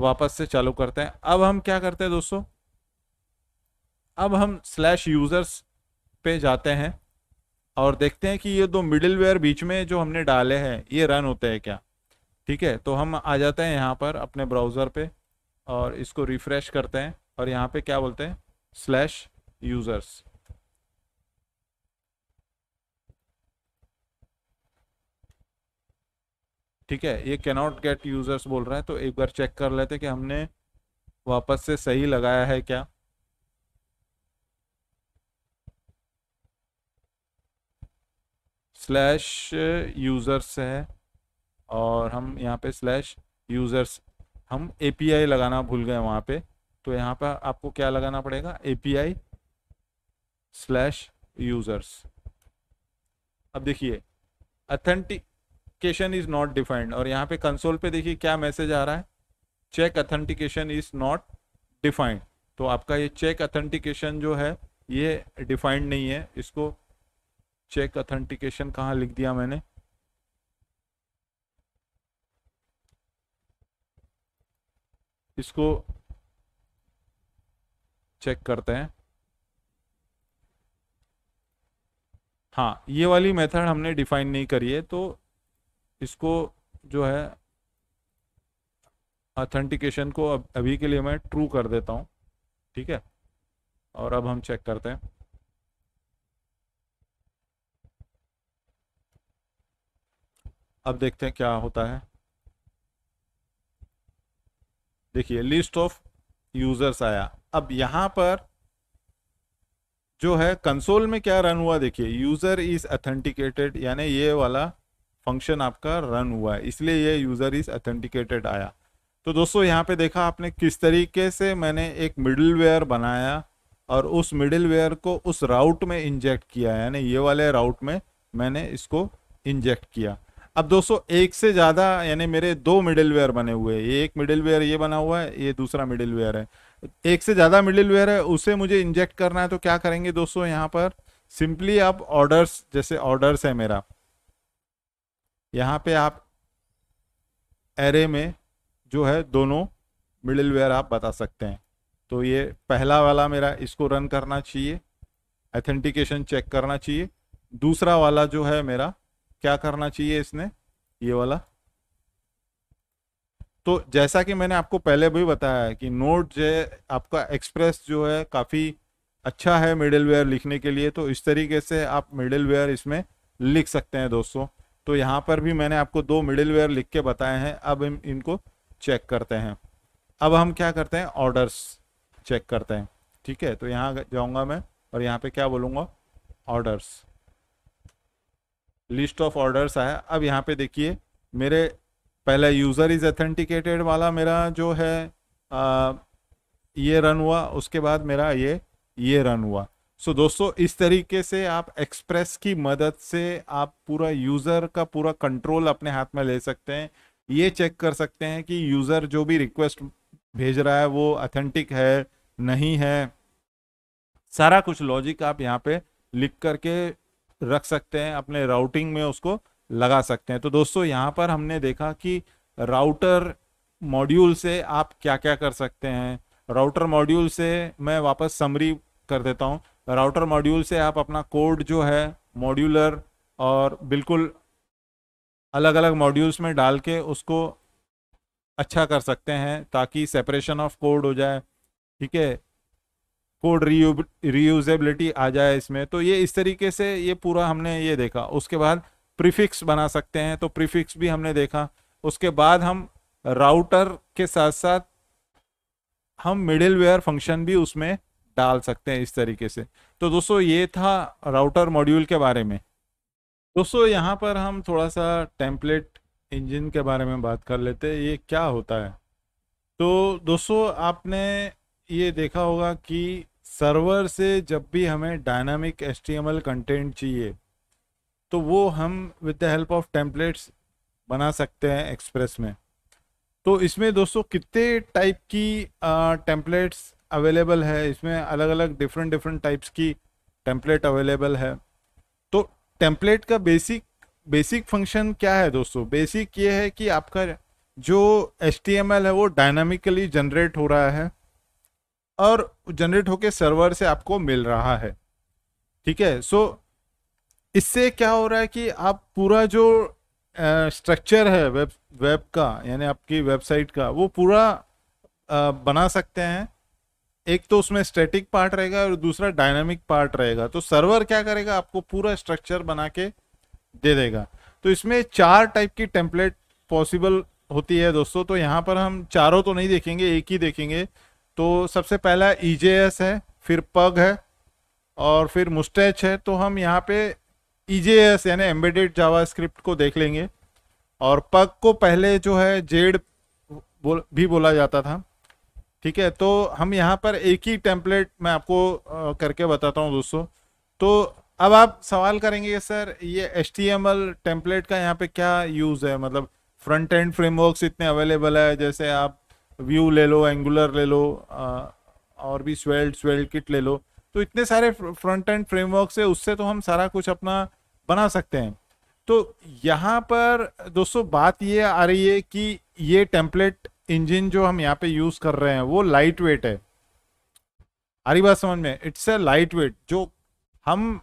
वापस से चालू करते हैं अब हम क्या करते हैं दोस्तों अब हम स्लैश यूजर्स पे जाते हैं और देखते हैं कि ये दो मिडिल वेयर बीच में जो हमने डाले हैं ये रन होते हैं क्या ठीक है तो हम आ जाते हैं यहाँ पर अपने ब्राउज़र पे और इसको रिफ़्रेश करते हैं और यहाँ पे क्या बोलते हैं स्लैश यूज़र्स ठीक है ये कैनॉट गेट यूज़र्स बोल रहा है तो एक बार चेक कर लेते कि हमने वापस से सही लगाया है क्या स्लैश यूज़र्स है और हम यहाँ पे स्लैश यूज़र्स हम एपीआई लगाना भूल गए वहाँ पे तो यहाँ पर आपको क्या लगाना पड़ेगा एपीआई स्लैश यूज़र्स अब देखिए अथेंटिकेशन इज़ नॉट डिफाइंड और यहाँ पे कंसोल पे देखिए क्या मैसेज आ रहा है check authentication is not defined तो आपका ये चेक अथेंटिकेशन जो है ये डिफाइंड नहीं है इसको चेक अथेंटिकेशन कहाँ लिख दिया मैंने इसको चेक करते हैं हाँ ये वाली मेथड हमने डिफाइन नहीं करी है तो इसको जो है अथेंटिकेशन को अब अभी के लिए मैं ट्रू कर देता हूँ ठीक है और अब हम चेक करते हैं अब देखते हैं क्या होता है देखिए लिस्ट ऑफ यूजर्स आया अब यहां पर जो है कंसोल में क्या रन हुआ देखिए यूजर इज अथेंटिकेटेड यानी ये वाला फंक्शन आपका रन हुआ है इसलिए ये यूजर इज अथेंटिकेटेड आया तो दोस्तों यहाँ पे देखा आपने किस तरीके से मैंने एक मिडिल बनाया और उस मिडिल को उस राउट में इंजेक्ट किया यानी ये वाले राउट में मैंने इसको इंजेक्ट किया अब दोस्तों एक से ज़्यादा यानी मेरे दो मिडिल वेयर बने हुए हैं ये एक मिडिल वेयर ये बना हुआ है ये दूसरा मिडिल वेयर है एक से ज़्यादा मिडिल वेयर है उसे मुझे इंजेक्ट करना है तो क्या करेंगे दोस्तों यहाँ पर सिंपली आप ऑर्डर्स जैसे ऑर्डर्स है मेरा यहाँ पे आप एरे में जो है दोनों मिडिल वेयर आप बता सकते हैं तो ये पहला वाला मेरा इसको रन करना चाहिए एथेंटिकेशन चेक करना चाहिए दूसरा वाला जो है मेरा क्या करना चाहिए इसने ये वाला तो जैसा कि मैंने आपको पहले भी बताया है कि नोट जो आपका एक्सप्रेस जो है काफ़ी अच्छा है मिडलवेयर लिखने के लिए तो इस तरीके से आप मिडलवेयर इसमें लिख सकते हैं दोस्तों तो यहाँ पर भी मैंने आपको दो मिडिल लिख के बताए हैं अब इन, इनको चेक करते हैं अब हम क्या करते हैं ऑर्डर्स चेक करते हैं ठीक है तो यहाँ जाऊँगा मैं और यहाँ पे क्या बोलूँगा ऑर्डर्स लिस्ट ऑफ ऑर्डर्स आया अब यहाँ पे देखिए मेरे पहले यूज़र इज़ एथेंटिकेटेड वाला मेरा जो है आ, ये रन हुआ उसके बाद मेरा ये ये रन हुआ सो so, दोस्तों इस तरीके से आप एक्सप्रेस की मदद से आप पूरा यूज़र का पूरा कंट्रोल अपने हाथ में ले सकते हैं ये चेक कर सकते हैं कि यूज़र जो भी रिक्वेस्ट भेज रहा है वो अथेंटिक है नहीं है सारा कुछ लॉजिक आप यहाँ पे लिख करके रख सकते हैं अपने राउटिंग में उसको लगा सकते हैं तो दोस्तों यहाँ पर हमने देखा कि राउटर मॉड्यूल से आप क्या क्या कर सकते हैं राउटर मॉड्यूल से मैं वापस समरी कर देता हूँ राउटर मॉड्यूल से आप अपना कोड जो है मॉड्यूलर और बिल्कुल अलग अलग मॉड्यूल्स में डाल के उसको अच्छा कर सकते हैं ताकि सेपरेशन ऑफ कोड हो जाए ठीक है कोड रीयूजेबिलिटी आ जाए इसमें तो ये इस तरीके से ये पूरा हमने ये देखा उसके बाद प्रीफिक्स बना सकते हैं तो प्रीफिक्स भी हमने देखा उसके बाद हम राउटर के साथ साथ हम मिडिल वेयर फंक्शन भी उसमें डाल सकते हैं इस तरीके से तो दोस्तों ये था राउटर मॉड्यूल के बारे में दोस्तों यहाँ पर हम थोड़ा सा टेम्पलेट इंजन के बारे में बात कर लेते हैं ये क्या होता है तो दोस्तों आपने ये देखा होगा कि सर्वर से जब भी हमें डायनामिक एस कंटेंट चाहिए तो वो हम with the help of templates बना सकते हैं एक्सप्रेस में तो इसमें दोस्तों कितने टाइप की टेम्पलेट्स अवेलेबल है इसमें अलग अलग डिफरेंट डिफरेंट टाइप्स की टेम्पलेट अवेलेबल है तो टेम्पलेट का बेसिक बेसिक फंक्शन क्या है दोस्तों बेसिक ये है कि आपका जो एस है वो डायनामिकली जनरेट हो रहा है और जनरेट होके सर्वर से आपको मिल रहा है ठीक है सो इससे क्या हो रहा है कि आप पूरा जो स्ट्रक्चर है वेब वेब का यानी आपकी वेबसाइट का वो पूरा बना सकते हैं एक तो उसमें स्टैटिक पार्ट रहेगा और दूसरा डायनामिक पार्ट रहेगा तो सर्वर क्या करेगा आपको पूरा स्ट्रक्चर बना के दे देगा तो इसमें चार टाइप की टेम्पलेट पॉसिबल होती है दोस्तों तो यहाँ पर हम चारों तो नहीं देखेंगे एक ही देखेंगे तो सबसे पहला ई e है फिर पग है और फिर मुस्टैच है तो हम यहाँ पे ई e यानी एम्बेडेड जावास्क्रिप्ट को देख लेंगे और पग को पहले जो है जेड बोल भी बोला जाता था ठीक है तो हम यहाँ पर एक ही टेम्पलेट मैं आपको करके बताता हूँ दोस्तों तो अब आप सवाल करेंगे सर ये एच टेम्पलेट का यहाँ पे क्या यूज़ है मतलब फ्रंट एंड फ्रेमवर्क्स इतने अवेलेबल है जैसे आप व्यू ले लो एंगुलर ले लो और भी स्वेल्ड स्वेल्ड किट ले लो तो इतने सारे फ्रंट एंड फ्रेमवर्क से उससे तो हम सारा कुछ अपना बना सकते हैं तो यहाँ पर दोस्तों बात ये आ रही है कि ये टेम्पलेट इंजन जो हम यहाँ पे यूज़ कर रहे हैं वो लाइट वेट है आरी बात समझ में इट्स ए लाइट वेट जो हम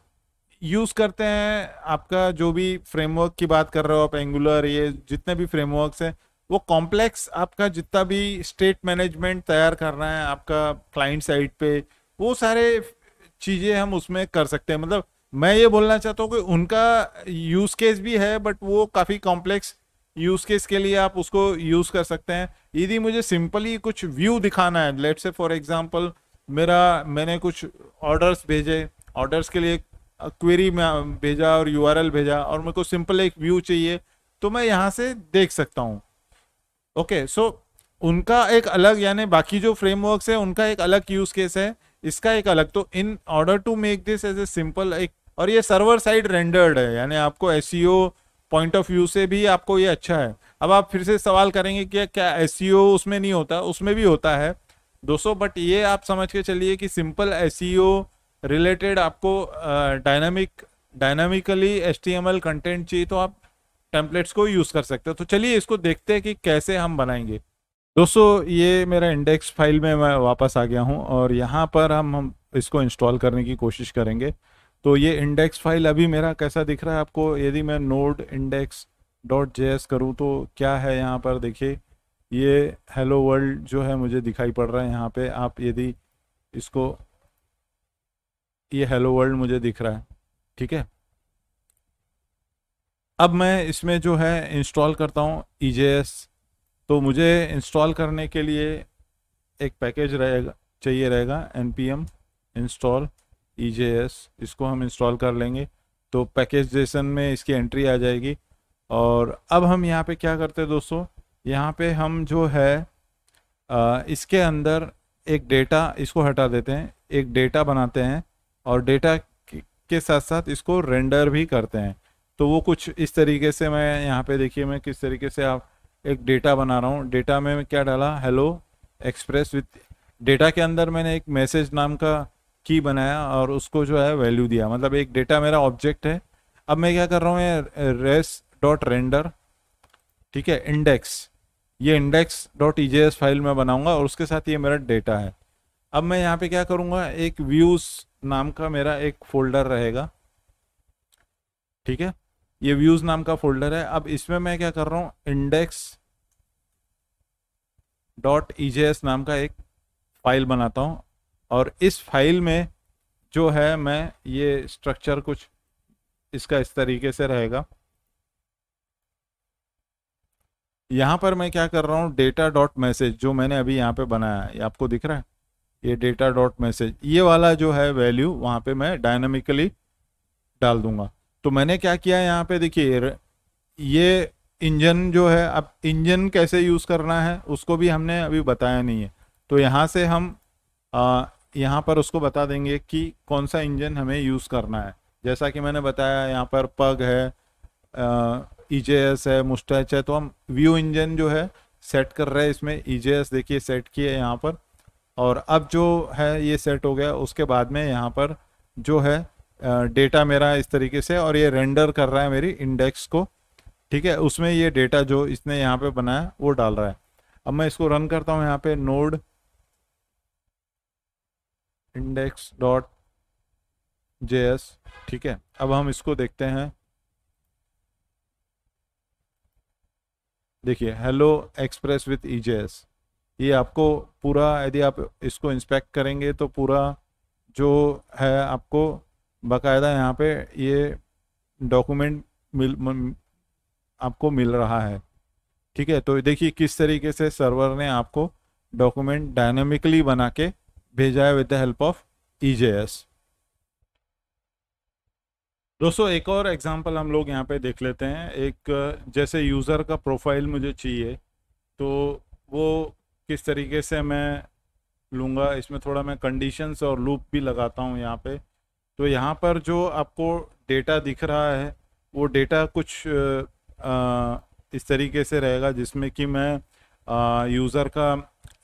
यूज़ करते हैं आपका जो भी फ्रेमवर्क की बात कर रहे हो आप एंगुलर ये जितने भी फ्रेमवर्क्स हैं वो कॉम्प्लेक्स आपका जितना भी स्टेट मैनेजमेंट तैयार करना है आपका क्लाइंट साइड पे वो सारे चीज़ें हम उसमें कर सकते हैं मतलब मैं ये बोलना चाहता हूँ कि उनका यूज़ केस भी है बट वो काफ़ी कॉम्प्लेक्स यूज़ केस के लिए आप उसको यूज़ कर सकते हैं यदि मुझे सिंपली कुछ व्यू दिखाना है लेट से फॉर एग्जाम्पल मेरा मैंने कुछ ऑर्डर्स भेजे ऑर्डर्स के लिए क्वेरी में भेजा और यूआरएल भेजा और मेरे को सिंपल एक व्यू चाहिए तो मैं यहाँ से देख सकता हूँ ओके okay, सो so, उनका एक अलग यानी बाकी जो फ्रेमवर्क्स है उनका एक अलग यूज केस है इसका एक अलग तो in order to make this as a simple एक और ये सर्वर साइड रेंडर्ड है यानी आपको एस पॉइंट ऑफ व्यू से भी आपको ये अच्छा है अब आप फिर से सवाल करेंगे कि क्या एस e उसमें नहीं होता उसमें भी होता है दोस्तों बट ये आप समझ के चलिए कि सिंपल एस रिलेटेड आपको डायनामिक डायनामिकली एस कंटेंट चाहिए तो आप टेम्पलेट्स को यूज़ कर सकते हो तो चलिए इसको देखते हैं कि कैसे हम बनाएंगे दोस्तों ये मेरा इंडेक्स फाइल में मैं वापस आ गया हूँ और यहाँ पर हम हम इसको इंस्टॉल करने की कोशिश करेंगे तो ये इंडेक्स फाइल अभी मेरा कैसा दिख रहा है आपको यदि मैं node index dot J S करूँ तो क्या है यहाँ पर देखिए ये हेलो वर्ल्ड जो है मुझे दिखाई पड़ रहा है यहाँ पे आप यदि इसको ये हेलो वर्ल्ड मुझे दिख रहा है ठीक है अब मैं इसमें जो है इंस्टॉल करता हूँ ई e तो मुझे इंस्टॉल करने के लिए एक पैकेज रहेगा चाहिए रहेगा N P M install E इसको हम इंस्टॉल कर लेंगे तो पैकेज जेसन में इसकी एंट्री आ जाएगी और अब हम यहाँ पे क्या करते हैं दोस्तों यहाँ पे हम जो है आ, इसके अंदर एक डेटा इसको हटा देते हैं एक डेटा बनाते हैं और डेटा के साथ साथ इसको रेंडर भी करते हैं तो वो कुछ इस तरीके से मैं यहाँ पे देखिए मैं किस तरीके से आप एक डेटा बना रहा हूँ डेटा में मैं क्या डाला हेलो एक्सप्रेस विथ डेटा के अंदर मैंने एक मैसेज नाम का की बनाया और उसको जो है वैल्यू दिया मतलब एक डेटा मेरा ऑब्जेक्ट है अब मैं क्या कर रहा हूँ रेस डॉट रेंडर ठीक है इंडेक्स ये इंडेक्स डॉट ई फाइल में बनाऊंगा और उसके साथ ये मेरा डेटा है अब मैं यहाँ पे क्या करूँगा एक व्यूज़ नाम का मेरा एक फोल्डर रहेगा ठीक है ये व्यूज नाम का फोल्डर है अब इसमें मैं क्या कर रहा हूँ इंडेक्स डॉट ईजेएस नाम का एक फाइल बनाता हूँ और इस फाइल में जो है मैं ये स्ट्रक्चर कुछ इसका इस तरीके से रहेगा यहाँ पर मैं क्या कर रहा हूँ डेटा डॉट मैसेज जो मैंने अभी यहाँ पे बनाया है आपको दिख रहा है ये डेटा डॉट मैसेज ये वाला जो है वैल्यू वहाँ पे मैं डायनामिकली डाल दूंगा तो मैंने क्या किया यहाँ पे देखिए ये इंजन जो है अब इंजन कैसे यूज़ करना है उसको भी हमने अभी बताया नहीं है तो यहाँ से हम आ, यहाँ पर उसको बता देंगे कि कौन सा इंजन हमें यूज़ करना है जैसा कि मैंने बताया यहाँ पर पग है ई e है मुस्टैच है तो हम व्यू इंजन जो है सेट कर रहे हैं इसमें ई e देखिए सेट किए यहाँ पर और अब जो है ये सेट हो गया उसके बाद में यहाँ पर जो है डेटा मेरा इस तरीके से और ये रेंडर कर रहा है मेरी इंडेक्स को ठीक है उसमें ये डेटा जो इसने यहाँ पे बनाया वो डाल रहा है अब मैं इसको रन करता हूँ यहाँ पे node index dot J S ठीक है अब हम इसको देखते हैं देखिए hello express with E J S ये आपको पूरा यदि आप इसको इंस्पेक्ट करेंगे तो पूरा जो है आपको बाकायदा यहाँ पे ये डॉक्यूमेंट मिल म, आपको मिल रहा है ठीक है तो देखिए किस तरीके से सर्वर ने आपको डॉक्यूमेंट डायनामिकली बना के भेजा है with the help of E दोस्तों एक और एग्जांपल हम लोग यहाँ पे देख लेते हैं एक जैसे यूज़र का प्रोफाइल मुझे चाहिए तो वो किस तरीके से मैं लूँगा इसमें थोड़ा मैं कंडीशंस और लूप भी लगाता हूँ यहाँ पे तो यहाँ पर जो आपको डेटा दिख रहा है वो डेटा कुछ आ, इस तरीके से रहेगा जिसमें कि मैं यूज़र का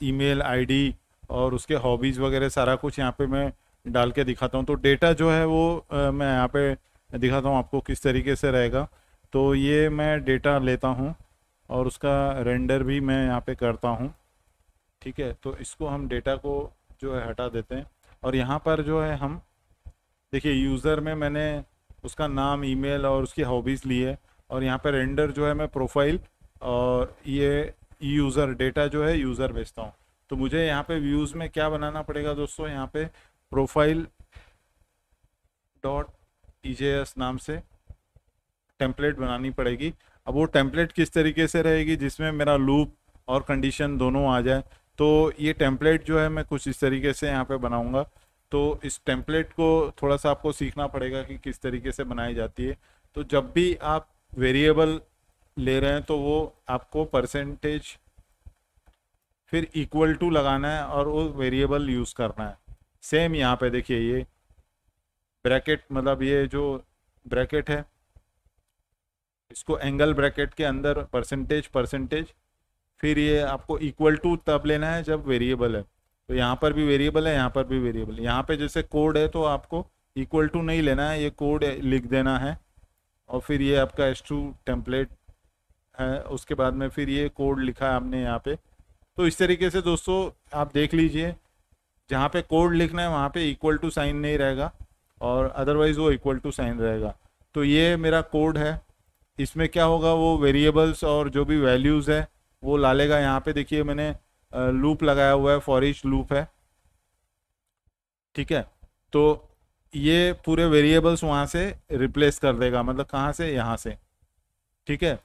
ईमेल आईडी और उसके हॉबीज़ वगैरह सारा कुछ यहाँ पे मैं डाल के दिखाता हूँ तो डेटा जो है वो आ, मैं यहाँ पे दिखाता हूँ आपको किस तरीके से रहेगा तो ये मैं डेटा लेता हूँ और उसका रेंडर भी मैं यहाँ पे करता हूँ ठीक है तो इसको हम डेटा को जो है हटा देते हैं और यहाँ पर जो है हम देखिए यूज़र में मैंने उसका नाम ईमेल और उसकी हॉबीज़ ली है और यहाँ पर रेंडर जो है मैं प्रोफाइल और ये यूज़र डेटा जो है यूज़र भेजता हूँ तो मुझे यहाँ पे व्यूज़ में क्या बनाना पड़ेगा दोस्तों यहाँ पे प्रोफाइल डॉट ई नाम से टेम्पलेट बनानी पड़ेगी अब वो टेम्पलेट किस तरीके से रहेगी जिसमें मेरा लूप और कंडीशन दोनों आ जाए तो ये टेम्पलेट जो है मैं कुछ इस तरीके से यहाँ पे बनाऊँगा तो इस टेम्पलेट को थोड़ा सा आपको सीखना पड़ेगा कि किस तरीके से बनाई जाती है तो जब भी आप वेरिएबल ले रहे हैं तो वो आपको परसेंटेज फिर इक्वल टू लगाना है और वो वेरिएबल यूज़ करना है सेम यहाँ पे देखिए ये ब्रैकेट मतलब ये जो ब्रैकेट है इसको एंगल ब्रैकेट के अंदर परसेंटेज परसेंटेज फिर ये आपको इक्वल टू तब लेना है जब वेरिएबल है तो यहाँ पर भी वेरिएबल है यहाँ पर भी वेरिएबल है यहाँ पे जैसे कोड है तो आपको इक्वल टू नहीं लेना है ये कोड लिख देना है और फिर ये आपका एस टू टेम्पलेट है उसके बाद में फिर ये कोड लिखा है आपने यहाँ पे तो इस तरीके से दोस्तों आप देख लीजिए जहाँ पे कोड लिखना है वहाँ पे इक्वल टू साइन नहीं रहेगा और अदरवाइज़ वो इक्वल टू साइन रहेगा तो ये मेरा कोड है इसमें क्या होगा वो वेरिएबल्स और जो भी वैल्यूज़ है वो ला लेगा यहाँ पे देखिए मैंने लूप लगाया हुआ है फॉर ईच लूप है ठीक है तो ये पूरे वेरिएबल्स वहाँ से रिप्लेस कर देगा मतलब कहाँ से यहाँ से ठीक है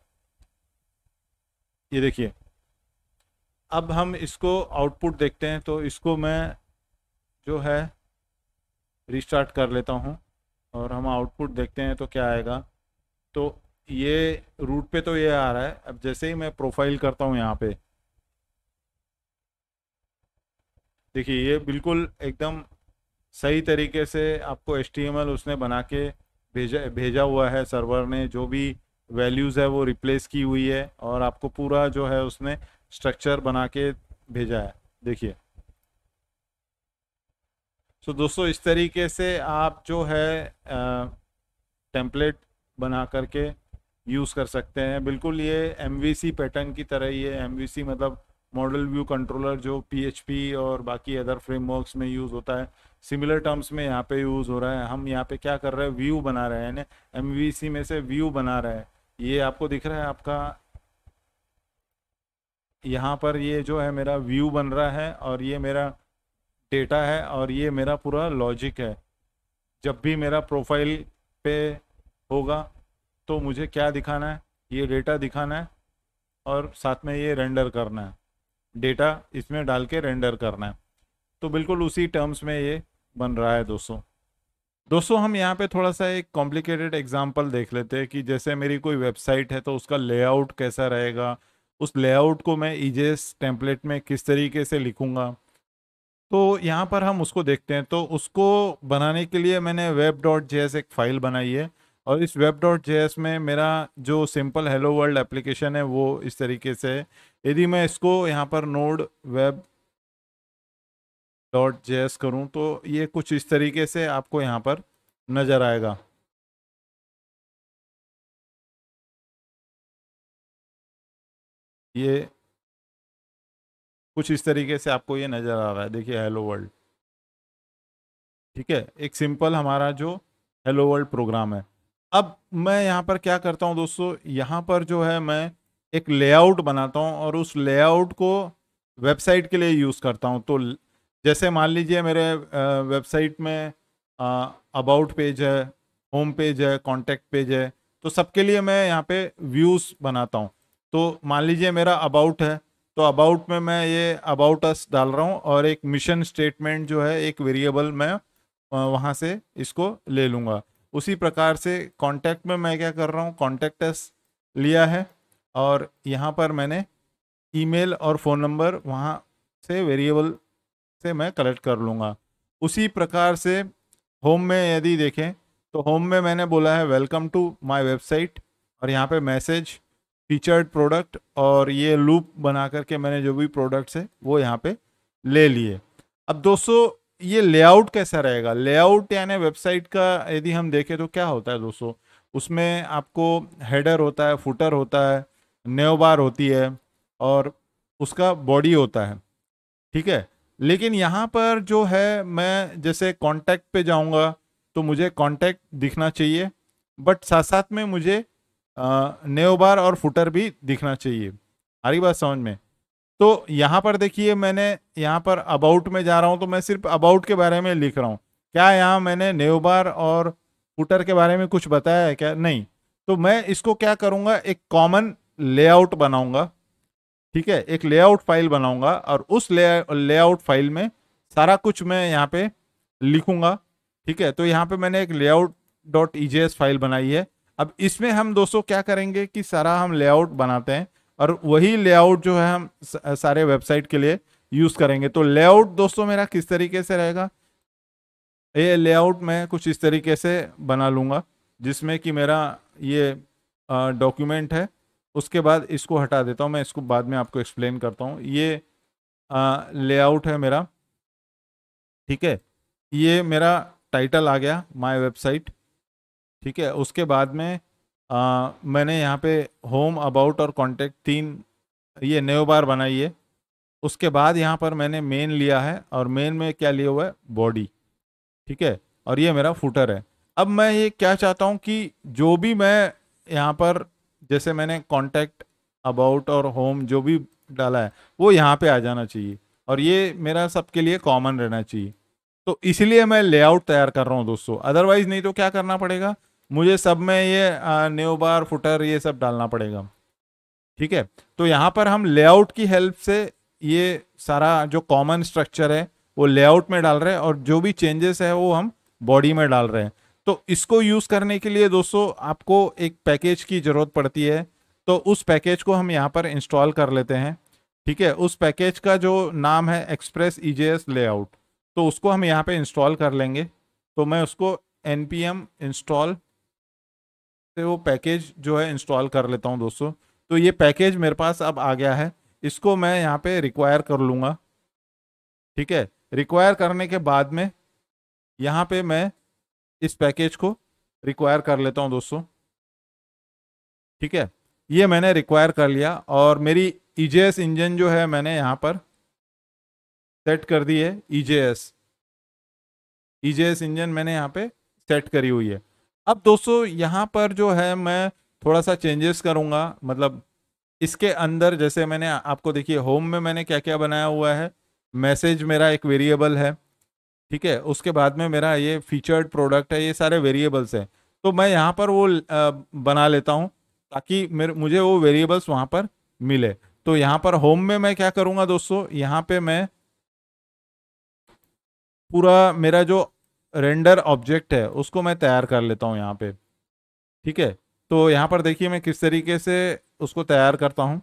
ये देखिए अब हम इसको आउटपुट देखते हैं तो इसको मैं जो है रिस्टार्ट कर लेता हूँ और हम आउटपुट देखते हैं तो क्या आएगा तो ये रूट पे तो ये आ रहा है अब जैसे ही मैं प्रोफाइल करता हूँ यहाँ पे देखिए ये बिल्कुल एकदम सही तरीके से आपको एच उसने बना के भेजा भेजा हुआ है सर्वर ने जो भी वैल्यूज़ है वो रिप्लेस की हुई है और आपको पूरा जो है उसने स्ट्रक्चर बना के भेजा है देखिए सो so, दोस्तों इस तरीके से आप जो है टेम्पलेट बना करके यूज़ कर सकते हैं बिल्कुल ये एम पैटर्न की तरह ही है एम मतलब मॉडल व्यू कंट्रोलर जो पी और बाकी अदर फ्रेमवर्क्स में यूज़ होता है सिमिलर टर्म्स में यहाँ पे यूज़ हो रहा है हम यहाँ पे क्या कर रहे हैं व्यू बना रहे हैं एम में से व्यू बना रहे हैं ये आपको दिख रहा है आपका यहाँ पर ये जो है मेरा व्यू बन रहा है और ये मेरा डेटा है और ये मेरा पूरा लॉजिक है जब भी मेरा प्रोफाइल पे होगा तो मुझे क्या दिखाना है ये डेटा दिखाना है और साथ में ये रेंडर करना है डेटा इसमें डाल के रेंडर करना है तो बिल्कुल उसी टर्म्स में ये बन रहा है दोस्तों दोस्तों हम यहाँ पे थोड़ा सा एक कॉम्प्लिकेटेड एग्जांपल देख लेते हैं कि जैसे मेरी कोई वेबसाइट है तो उसका लेआउट कैसा रहेगा उस लेआउट को मैं ईजेस टेम्पलेट में किस तरीके से लिखूँगा तो यहाँ पर हम उसको देखते हैं तो उसको बनाने के लिए मैंने वेब डॉट एक फ़ाइल बनाई है और इस वेब डॉट जे में मेरा जो सिंपल हेलो वर्ल्ड एप्लीकेशन है वो इस तरीके से है यदि मैं इसको यहाँ पर नोड वेब डॉट जे करूँ तो ये कुछ इस तरीके से आपको यहाँ पर नज़र आएगा ये कुछ इस तरीके से आपको ये नज़र आ रहा है देखिए हेलो वर्ल्ड ठीक है एक सिंपल हमारा जो हेलो वर्ल्ड प्रोग्राम है अब मैं यहाँ पर क्या करता हूँ दोस्तों यहाँ पर जो है मैं एक लेआउट बनाता हूँ और उस लेआउट को वेबसाइट के लिए यूज़ करता हूँ तो जैसे मान लीजिए मेरे वेबसाइट में अबाउट पेज है होम पेज है कॉन्टैक्ट पेज है तो सबके लिए मैं यहाँ पे व्यूज़ बनाता हूँ तो मान लीजिए मेरा अबाउट है तो अबाउट में मैं ये अबाउट अस डाल रहा हूँ और एक मिशन स्टेटमेंट जो है एक वेरिएबल मैं वहाँ से इसको ले लूँगा उसी प्रकार से कॉन्टैक्ट में मैं क्या कर रहा हूँ कॉन्टैक्ट लिया है और यहाँ पर मैंने ईमेल और फ़ोन नंबर वहाँ से वेरिएबल से मैं कलेक्ट कर लूँगा उसी प्रकार से होम में यदि देखें तो होम में मैंने बोला है वेलकम टू माय वेबसाइट और यहाँ पे मैसेज फीचर्ड प्रोडक्ट और ये लूप बना करके मैंने जो भी प्रोडक्ट्स है वो यहाँ पे ले लिए अब दोस्तों ये लेआउट कैसा रहेगा लेआउट यानी वेबसाइट का यदि हम देखें तो क्या होता है दोस्तों उसमें आपको हेडर होता है फुटर होता है नेवबार होती है और उसका बॉडी होता है ठीक है लेकिन यहाँ पर जो है मैं जैसे कॉन्टैक्ट पे जाऊँगा तो मुझे कॉन्टैक्ट दिखना चाहिए बट साथ साथ में मुझे नेवबार और फुटर भी दिखना चाहिए रही बात समझ में तो यहाँ पर देखिए मैंने यहाँ पर अबाउट में जा रहा हूँ तो मैं सिर्फ अबाउट के बारे में लिख रहा हूँ क्या यहाँ मैंने नेवबार और फुटर के बारे में कुछ बताया है क्या नहीं तो मैं इसको क्या करूँगा एक कॉमन लेआउट बनाऊँगा ठीक है एक लेआउट फाइल बनाऊँगा और उस लेआउट फाइल में सारा कुछ मैं यहाँ पे लिखूँगा ठीक है तो यहाँ पे मैंने एक लेआउट डॉट ई फाइल बनाई है अब इसमें हम दोस्तों क्या करेंगे कि सारा हम लेआउट बनाते हैं और वही लेआउट जो है हम सारे वेबसाइट के लिए यूज़ करेंगे तो लेआउट दोस्तों मेरा किस तरीके से रहेगा ये लेआउट मैं कुछ इस तरीके से बना लूंगा जिसमें कि मेरा ये डॉक्यूमेंट है उसके बाद इसको हटा देता हूँ मैं इसको बाद में आपको एक्सप्लेन करता हूँ ये लेआउट है मेरा ठीक है ये मेरा टाइटल आ गया माय वेबसाइट ठीक है उसके बाद में आ, मैंने यहाँ पे होम अबाउट और कॉन्टैक्ट तीन ये न्यू बार बनाई है उसके बाद यहाँ पर मैंने मेन लिया है और मेन में क्या लिया हुआ है बॉडी ठीक है और ये मेरा फूटर है अब मैं ये क्या चाहता हूँ कि जो भी मैं यहाँ पर जैसे मैंने कॉन्टैक्ट अबाउट और होम जो भी डाला है वो यहाँ पे आ जाना चाहिए और ये मेरा सबके लिए कॉमन रहना चाहिए तो इसलिए मैं लेआउट तैयार कर रहा हूँ दोस्तों अदरवाइज नहीं तो क्या करना पड़ेगा मुझे सब में ये न्यू बार फुटर ये सब डालना पड़ेगा ठीक है तो यहाँ पर हम लेआउट की हेल्प से ये सारा जो कॉमन स्ट्रक्चर है वो लेआउट में डाल रहे हैं और जो भी चेंजेस है वो हम बॉडी में डाल रहे हैं तो इसको यूज़ करने के लिए दोस्तों आपको एक पैकेज की ज़रूरत पड़ती है तो उस पैकेज को हम यहाँ पर इंस्टॉल कर लेते हैं ठीक है उस पैकेज का जो नाम है एक्सप्रेस ई लेआउट तो उसको हम यहाँ पे इंस्टॉल कर लेंगे तो मैं उसको एम इंस्टॉल से वो पैकेज जो है इंस्टॉल कर लेता हूँ दोस्तों तो ये पैकेज मेरे पास अब आ गया है इसको मैं यहाँ पे रिक्वायर कर लूँगा ठीक है रिक्वायर करने के बाद में यहाँ पे मैं इस पैकेज को रिक्वायर कर लेता हूँ दोस्तों ठीक है ये मैंने रिक्वायर कर लिया और मेरी ई e इंजन जो है मैंने यहाँ पर सेट कर दी है ई जे इंजन मैंने यहाँ पे सेट करी हुई है अब दोस्तों यहाँ पर जो है मैं थोड़ा सा चेंजेस करूँगा मतलब इसके अंदर जैसे मैंने आपको देखिए होम में मैंने क्या क्या बनाया हुआ है मैसेज मेरा एक वेरिएबल है ठीक है उसके बाद में मेरा ये फीचर्ड प्रोडक्ट है ये सारे वेरिएबल्स हैं तो मैं यहाँ पर वो बना लेता हूँ ताकि मेरे मुझे वो वेरिएबल्स वहाँ पर मिले तो यहाँ पर होम में मैं क्या करूँगा दोस्तों यहाँ पर मैं पूरा मेरा जो रेंडर ऑब्जेक्ट है उसको मैं तैयार कर लेता हूँ यहाँ पे ठीक है तो यहाँ पर देखिए मैं किस तरीके से उसको तैयार करता हूँ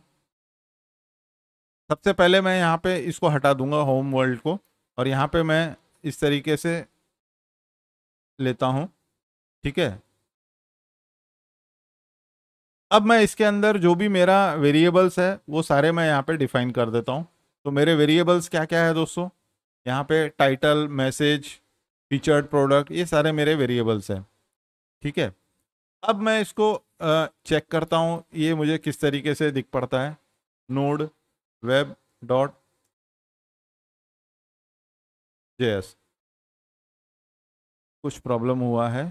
सबसे पहले मैं यहाँ पे इसको हटा दूंगा होम वर्ल्ड को और यहाँ पे मैं इस तरीके से लेता हूँ ठीक है अब मैं इसके अंदर जो भी मेरा वेरिएबल्स है वो सारे मैं यहाँ पे डिफाइन कर देता हूँ तो मेरे वेरिएबल्स क्या क्या है दोस्तों यहाँ पे टाइटल मैसेज फीचर्ड प्रोडक्ट ये सारे मेरे वेरिएबल्स हैं ठीक है अब मैं इसको चेक करता हूँ ये मुझे किस तरीके से दिख पड़ता है नोड वेब डॉट जेएस कुछ प्रॉब्लम हुआ है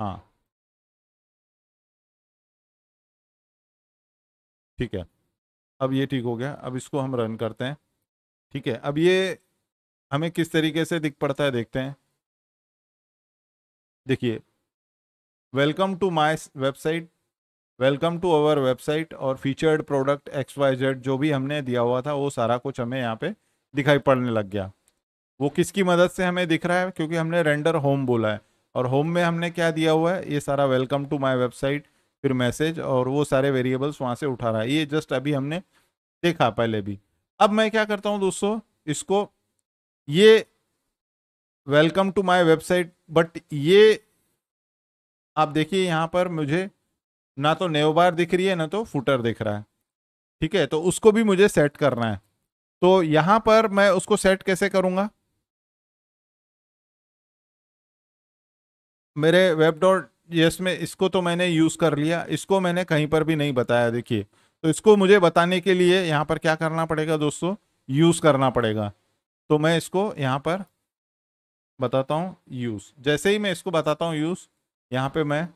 हाँ ठीक है अब ये ठीक हो गया अब इसको हम रन करते हैं ठीक है अब ये हमें किस तरीके से दिख पड़ता है देखते हैं देखिए welcome to my website welcome to our website और featured product X Y Z जो भी हमने दिया हुआ था वो सारा कुछ हमें यहाँ पे दिखाई पड़ने लग गया वो किसकी मदद से हमें दिख रहा है क्योंकि हमने रेंडर होम बोला है और होम में हमने क्या दिया हुआ है ये सारा वेलकम टू माई वेबसाइट फिर मैसेज और वो सारे वेरिएबल्स वहाँ से उठा रहा है ये जस्ट अभी हमने देखा पहले भी अब मैं क्या करता हूँ दोस्तों इसको ये welcome to my website but ये आप देखिए यहाँ पर मुझे ना तो नेवबार दिख रही है ना तो फुटर दिख रहा है ठीक है तो उसको भी मुझे सेट करना है तो यहाँ पर मैं उसको सेट कैसे करूँगा मेरे वेब डॉट यस में इसको तो मैंने यूज़ कर लिया इसको मैंने कहीं पर भी नहीं बताया देखिए तो इसको मुझे बताने के लिए यहाँ पर क्या करना पड़ेगा दोस्तों यूज़ करना पड़ेगा तो मैं इसको यहाँ पर बताता हूँ यूज़ जैसे ही मैं इसको बताता हूँ यूज़ यहाँ पे मैं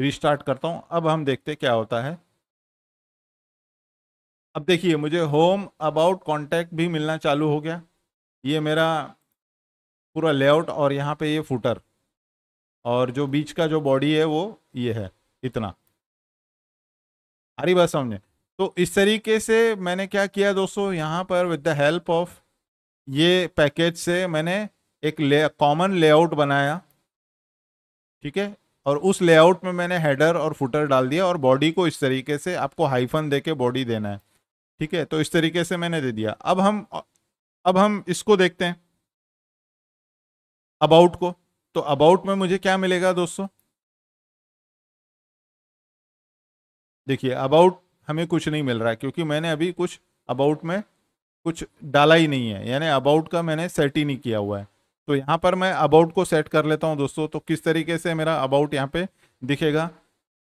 रिस्टार्ट करता हूँ अब हम देखते क्या होता है अब देखिए मुझे होम अबाउट कॉन्टैक्ट भी मिलना चालू हो गया ये मेरा पूरा लेआउट और यहाँ पे ये फुटर और जो बीच का जो बॉडी है वो ये है इतना अरे बात समझें तो इस तरीके से मैंने क्या किया दोस्तों यहाँ पर विद द हेल्प ऑफ ये पैकेज से मैंने एक ले कॉमन लेआउट बनाया ठीक है और उस लेआउट में मैंने हेडर और फुटर डाल दिया और बॉडी को इस तरीके से आपको हाइफन दे के बॉडी देना है ठीक है तो इस तरीके से मैंने दे दिया अब हम अब हम इसको देखते हैं अबाउट को तो अबाउट में मुझे क्या मिलेगा दोस्तों देखिए अबाउट हमें कुछ नहीं मिल रहा क्योंकि मैंने अभी कुछ अबाउट में कुछ डाला ही नहीं है यानी अबाउट का मैंने सेट ही नहीं किया हुआ है तो यहाँ पर मैं अबाउट को सेट कर लेता हूँ दोस्तों तो किस तरीके से मेरा अबाउट यहाँ पे दिखेगा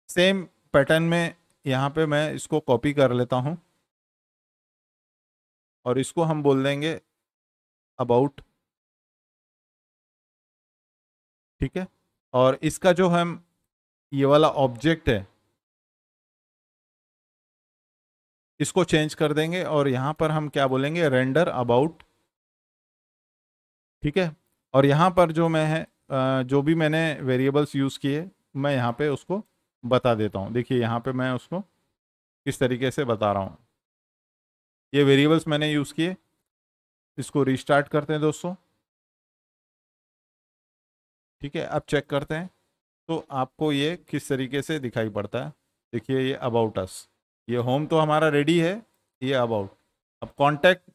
सेम पैटर्न में यहाँ पे मैं इसको कॉपी कर लेता हूँ और इसको हम बोल देंगे अबाउट ठीक है और इसका जो हम ये वाला ऑब्जेक्ट है इसको चेंज कर देंगे और यहाँ पर हम क्या बोलेंगे रेंडर अबाउट ठीक है और यहाँ पर जो मैं है जो भी मैंने वेरिएबल्स यूज़ किए मैं यहाँ पे उसको बता देता हूँ देखिए यहाँ पे मैं उसको किस तरीके से बता रहा हूँ ये वेरिएबल्स मैंने यूज़ किए इसको रिस्टार्ट करते हैं दोस्तों ठीक है अब चेक करते हैं तो आपको ये किस तरीके से दिखाई पड़ता है देखिए ये अबाउट अस ये होम तो हमारा रेडी है ये अबाउट अब कॉन्टैक्ट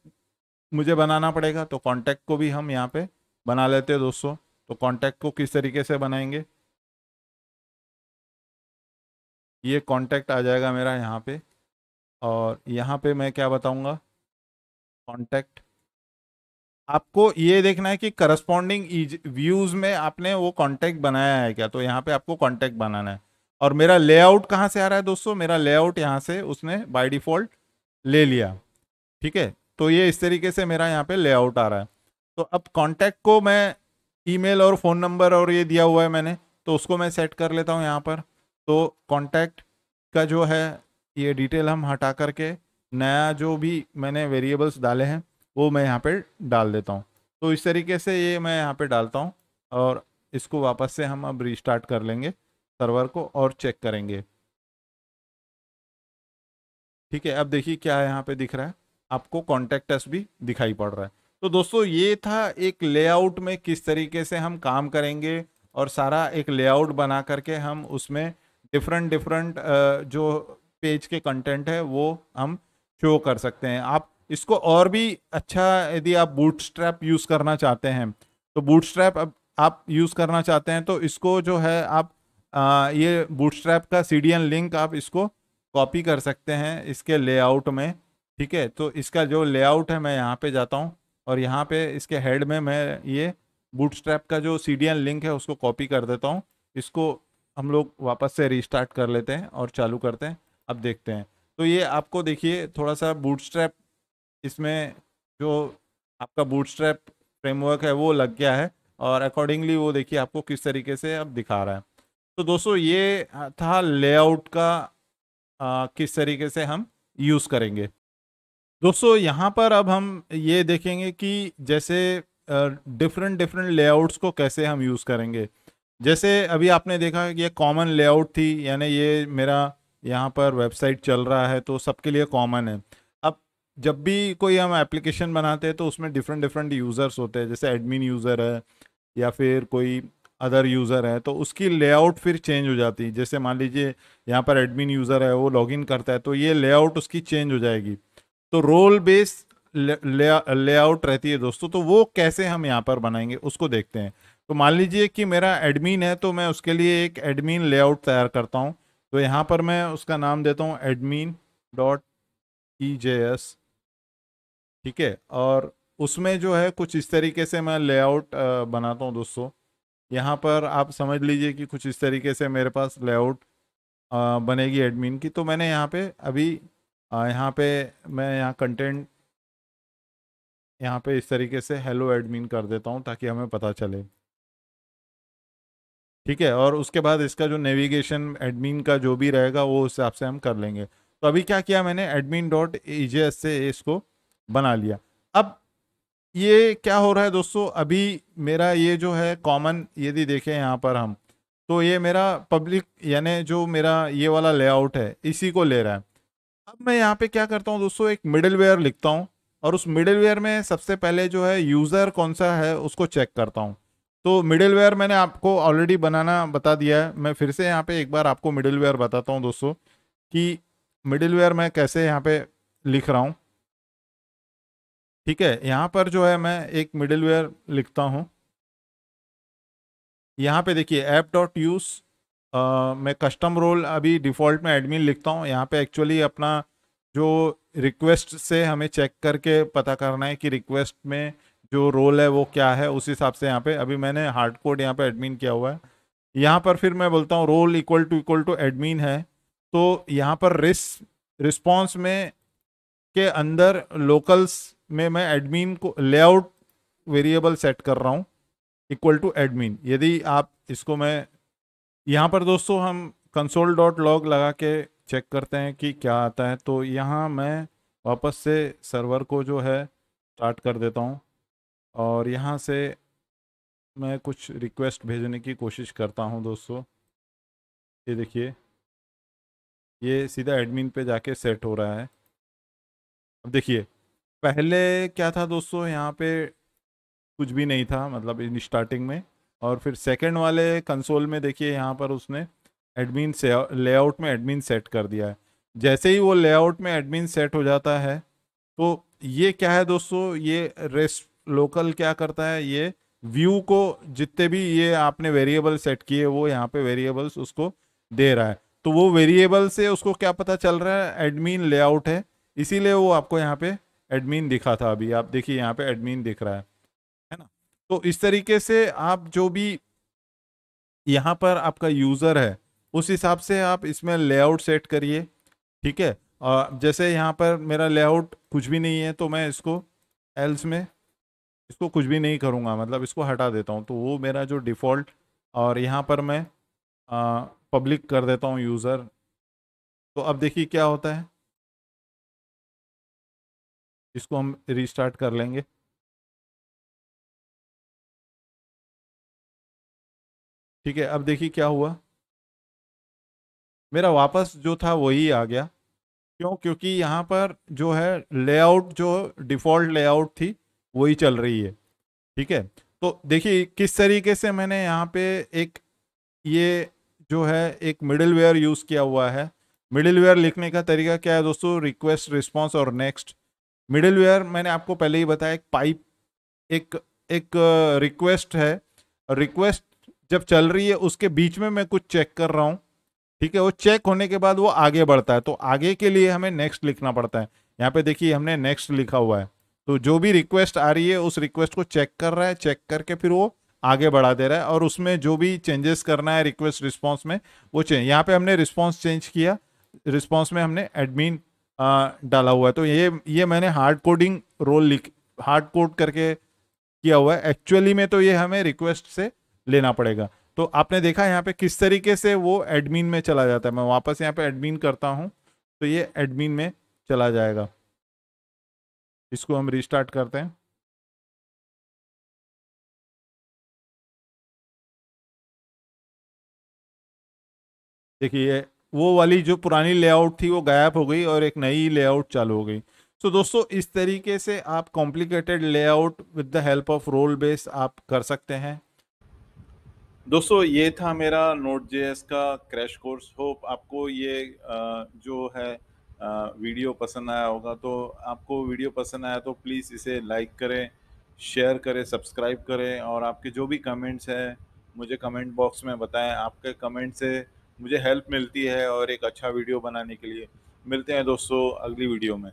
मुझे बनाना पड़ेगा तो कॉन्टैक्ट को भी हम यहाँ पे बना लेते हैं दोस्तों तो कॉन्टैक्ट को किस तरीके से बनाएंगे ये कॉन्टैक्ट आ जाएगा मेरा यहाँ पे और यहाँ पे मैं क्या बताऊँगा कॉन्टैक्ट आपको ये देखना है कि करस्पॉन्डिंग व्यूज़ में आपने वो कॉन्टैक्ट बनाया है क्या तो यहाँ पे आपको कॉन्टैक्ट बनाना है और मेरा लेआउट कहाँ से आ रहा है दोस्तों मेरा लेआउट यहाँ से उसने बाय डिफ़ॉल्ट ले लिया ठीक है तो ये इस तरीके से मेरा यहाँ पे लेआउट आ रहा है तो अब कॉन्टैक्ट को मैं ईमेल और फ़ोन नंबर और ये दिया हुआ है मैंने तो उसको मैं सेट कर लेता हूँ यहाँ पर तो कॉन्टैक्ट का जो है ये डिटेल हम हटा करके नया जो भी मैंने वेरिएबल्स डाले हैं वो मैं यहाँ पर डाल देता हूँ तो इस तरीके से ये मैं यहाँ पर डालता हूँ और इसको वापस से हम अब रिस्टार्ट कर लेंगे सर्वर को और चेक करेंगे ठीक है अब देखिए क्या है यहाँ पे दिख रहा है आपको कॉन्टेक्ट एस भी दिखाई पड़ रहा है तो दोस्तों ये था एक लेआउट में किस तरीके से हम काम करेंगे और सारा एक लेआउट बना करके हम उसमें डिफरेंट डिफरेंट जो पेज के कंटेंट है वो हम शो कर सकते हैं आप इसको और भी अच्छा यदि आप बूटस्ट्रैप यूज़ करना चाहते हैं तो बूटस्ट्रैप अब आप यूज़ करना चाहते हैं तो इसको जो है आप आ, ये बूटस्ट्रैप का सी लिंक आप इसको कॉपी कर सकते हैं इसके लेआउट में ठीक है तो इसका जो लेआउट है मैं यहाँ पे जाता हूँ और यहाँ पे इसके हेड में मैं ये बूटस्ट्रैप का जो सी लिंक है उसको कॉपी कर देता हूँ इसको हम लोग वापस से रिस्टार्ट कर लेते हैं और चालू करते हैं अब देखते हैं तो ये आपको देखिए थोड़ा सा बूटस्ट्रैप इसमें जो आपका बूटस्ट्रैप फ्रेमवर्क है वो लग गया है और अकॉर्डिंगली वो देखिए आपको किस तरीके से अब दिखा रहा है तो दोस्तों ये था लेआउट का आ, किस तरीके से हम यूज़ करेंगे दोस्तों यहाँ पर अब हम ये देखेंगे कि जैसे डिफरेंट डिफरेंट लेआउट्स को कैसे हम यूज़ करेंगे जैसे अभी आपने देखा ये कॉमन लेआउट थी यानी ये मेरा यहाँ पर वेबसाइट चल रहा है तो सबके लिए कॉमन है अब जब भी कोई हम एप्लीकेशन बनाते हैं तो उसमें डिफरेंट डिफरेंट यूज़र्स होते हैं जैसे एडमिन यूज़र है या फिर कोई अदर यूज़र है तो उसकी लेआउट फिर चेंज हो जाती है जैसे मान लीजिए यहाँ पर एडमिन यूज़र है वो लॉगिन करता है तो ये लेआउट उसकी चेंज हो जाएगी तो रोल बेस लेआउट रहती है दोस्तों तो वो कैसे हम यहाँ पर बनाएंगे उसको देखते हैं तो मान लीजिए कि मेरा एडमिन है तो मैं उसके लिए एक एडमिन लेआउट तैयार करता हूँ तो यहाँ पर मैं उसका नाम देता हूँ admin dot E J S ठीक है और उसमें जो है कुछ इस तरीके से मैं लेआउट बनाता हूँ दोस्तों यहाँ पर आप समझ लीजिए कि कुछ इस तरीके से मेरे पास लेआउट बनेगी एडमिन की तो मैंने यहाँ पे अभी यहाँ पे मैं यहाँ कंटेंट यहाँ पे इस तरीके से हेलो एडमिन कर देता हूँ ताकि हमें पता चले ठीक है और उसके बाद इसका जो नेविगेशन एडमिन का जो भी रहेगा वो उस हिसाब से हम कर लेंगे तो अभी क्या किया मैंने एडमिन डॉट ई से इसको बना लिया अब ये क्या हो रहा है दोस्तों अभी मेरा ये जो है कॉमन यदि देखें यहाँ पर हम तो ये मेरा पब्लिक यानी जो मेरा ये वाला लेआउट है इसी को ले रहा है अब मैं यहाँ पे क्या करता हूँ दोस्तों एक मिडलवेयर लिखता हूँ और उस मिडलवेयर में सबसे पहले जो है यूज़र कौन सा है उसको चेक करता हूँ तो मिडलवेयर मैंने आपको ऑलरेडी बनाना बता दिया है मैं फिर से यहाँ पे एक बार आपको मिडलवेयर बताता हूँ दोस्तों कि मिडिल मैं कैसे यहाँ पे लिख रहा हूँ ठीक है यहाँ पर जो है मैं एक मिडिल लिखता हूँ यहाँ पे देखिए ऐप डॉट यूज़ मैं कस्टम रोल अभी डिफ़ॉल्ट में एडमिन लिखता हूँ यहाँ पे एक्चुअली अपना जो रिक्वेस्ट से हमें चेक करके पता करना है कि रिक्वेस्ट में जो रोल है वो क्या है उस हिसाब से यहाँ पे अभी मैंने हार्ड कोड यहाँ पे एडमिन किया हुआ है यहाँ पर फिर मैं बोलता हूँ role equal to equal to admin है तो यहाँ पर रिस रिस्पॉन्स में के अंदर लोकल्स में मैं एडमिन को लेआउट वेरिएबल सेट कर रहा हूँ इक्वल टू एडमिन यदि आप इसको मैं यहाँ पर दोस्तों हम कंसोल डॉट लॉग लगा के चेक करते हैं कि क्या आता है तो यहाँ मैं वापस से सर्वर को जो है स्टार्ट कर देता हूँ और यहाँ से मैं कुछ रिक्वेस्ट भेजने की कोशिश करता हूँ दोस्तों ये देखिए ये सीधा एडमिन पे जाके सेट हो रहा है अब देखिए पहले क्या था दोस्तों यहाँ पे कुछ भी नहीं था मतलब इन स्टार्टिंग में और फिर सेकंड वाले कंसोल में देखिए यहाँ पर उसने एडमिन से लेआउट में एडमिन सेट कर दिया है जैसे ही वो लेआउट में एडमिन सेट हो जाता है तो ये क्या है दोस्तों ये रेस्ट लोकल क्या करता है ये व्यू को जितने भी ये आपने वेरिएबल सेट किए वो यहाँ पे वेरिएबल्स उसको दे रहा है तो वो वेरिएबल से उसको क्या पता चल रहा है एडमिन लेआउट है इसीलिए वो आपको यहाँ पे एडमिन दिखा था अभी आप देखिए यहाँ पे एडमिन दिख रहा है है ना तो इस तरीके से आप जो भी यहाँ पर आपका यूज़र है उस हिसाब से आप इसमें लेआउट सेट करिए ठीक है और जैसे यहाँ पर मेरा लेआउट कुछ भी नहीं है तो मैं इसको एल्स में इसको कुछ भी नहीं करूँगा मतलब इसको हटा देता हूँ तो वो मेरा जो डिफ़ॉल्ट और यहाँ पर मैं पब्लिक कर देता हूँ यूज़र तो अब देखिए क्या होता है इसको हम रिस्टार्ट कर लेंगे ठीक है अब देखिए क्या हुआ मेरा वापस जो था वही आ गया क्यों क्योंकि यहाँ पर जो है लेआउट जो डिफ़ॉल्ट लेआउट थी वही चल रही है ठीक है तो देखिए किस तरीके से मैंने यहाँ पे एक ये जो है एक मिडिल वेयर यूज़ किया हुआ है मिडिल वेयर लिखने का तरीका क्या है दोस्तों रिक्वेस्ट रिस्पॉन्स और नेक्स्ट मिडिल वेयर मैंने आपको पहले ही बताया एक पाइप एक एक रिक्वेस्ट है रिक्वेस्ट जब चल रही है उसके बीच में मैं कुछ चेक कर रहा हूँ ठीक है वो चेक होने के बाद वो आगे बढ़ता है तो आगे के लिए हमें नेक्स्ट लिखना पड़ता है यहाँ पे देखिए हमने नेक्स्ट लिखा हुआ है तो जो भी रिक्वेस्ट आ रही है उस रिक्वेस्ट को चेक कर रहा है चेक करके फिर वो आगे बढ़ा दे रहा है और उसमें जो भी चेंजेस करना है रिक्वेस्ट रिस्पॉन्स में वो चेंज यहाँ पे हमने रिस्पॉन्स चेंज किया रिस्पॉन्स में हमने एडमिन डाला हुआ है तो ये ये मैंने हार्ड कोडिंग रोल लिख हार्ड कोड करके किया हुआ है एक्चुअली में तो ये हमें रिक्वेस्ट से लेना पड़ेगा तो आपने देखा यहाँ पे किस तरीके से वो एडमिन में चला जाता है मैं वापस यहाँ पे एडमिन करता हूँ तो ये एडमिन में चला जाएगा इसको हम रिस्टार्ट करते हैं देखिए वो वाली जो पुरानी लेआउट थी वो गायब हो गई और एक नई लेआउट चालू हो गई सो so, दोस्तों इस तरीके से आप complicated layout with the help of role base आप कर सकते हैं दोस्तों ये था मेरा नोट जे का क्रैश कोर्स होप आपको ये जो है वीडियो पसंद आया होगा तो आपको वीडियो पसंद आया तो प्लीज़ इसे लाइक करें शेयर करें सब्सक्राइब करें और आपके जो भी कमेंट्स हैं मुझे कमेंट बॉक्स में बताएं आपके कमेंट से मुझे हेल्प मिलती है और एक अच्छा वीडियो बनाने के लिए मिलते हैं दोस्तों अगली वीडियो में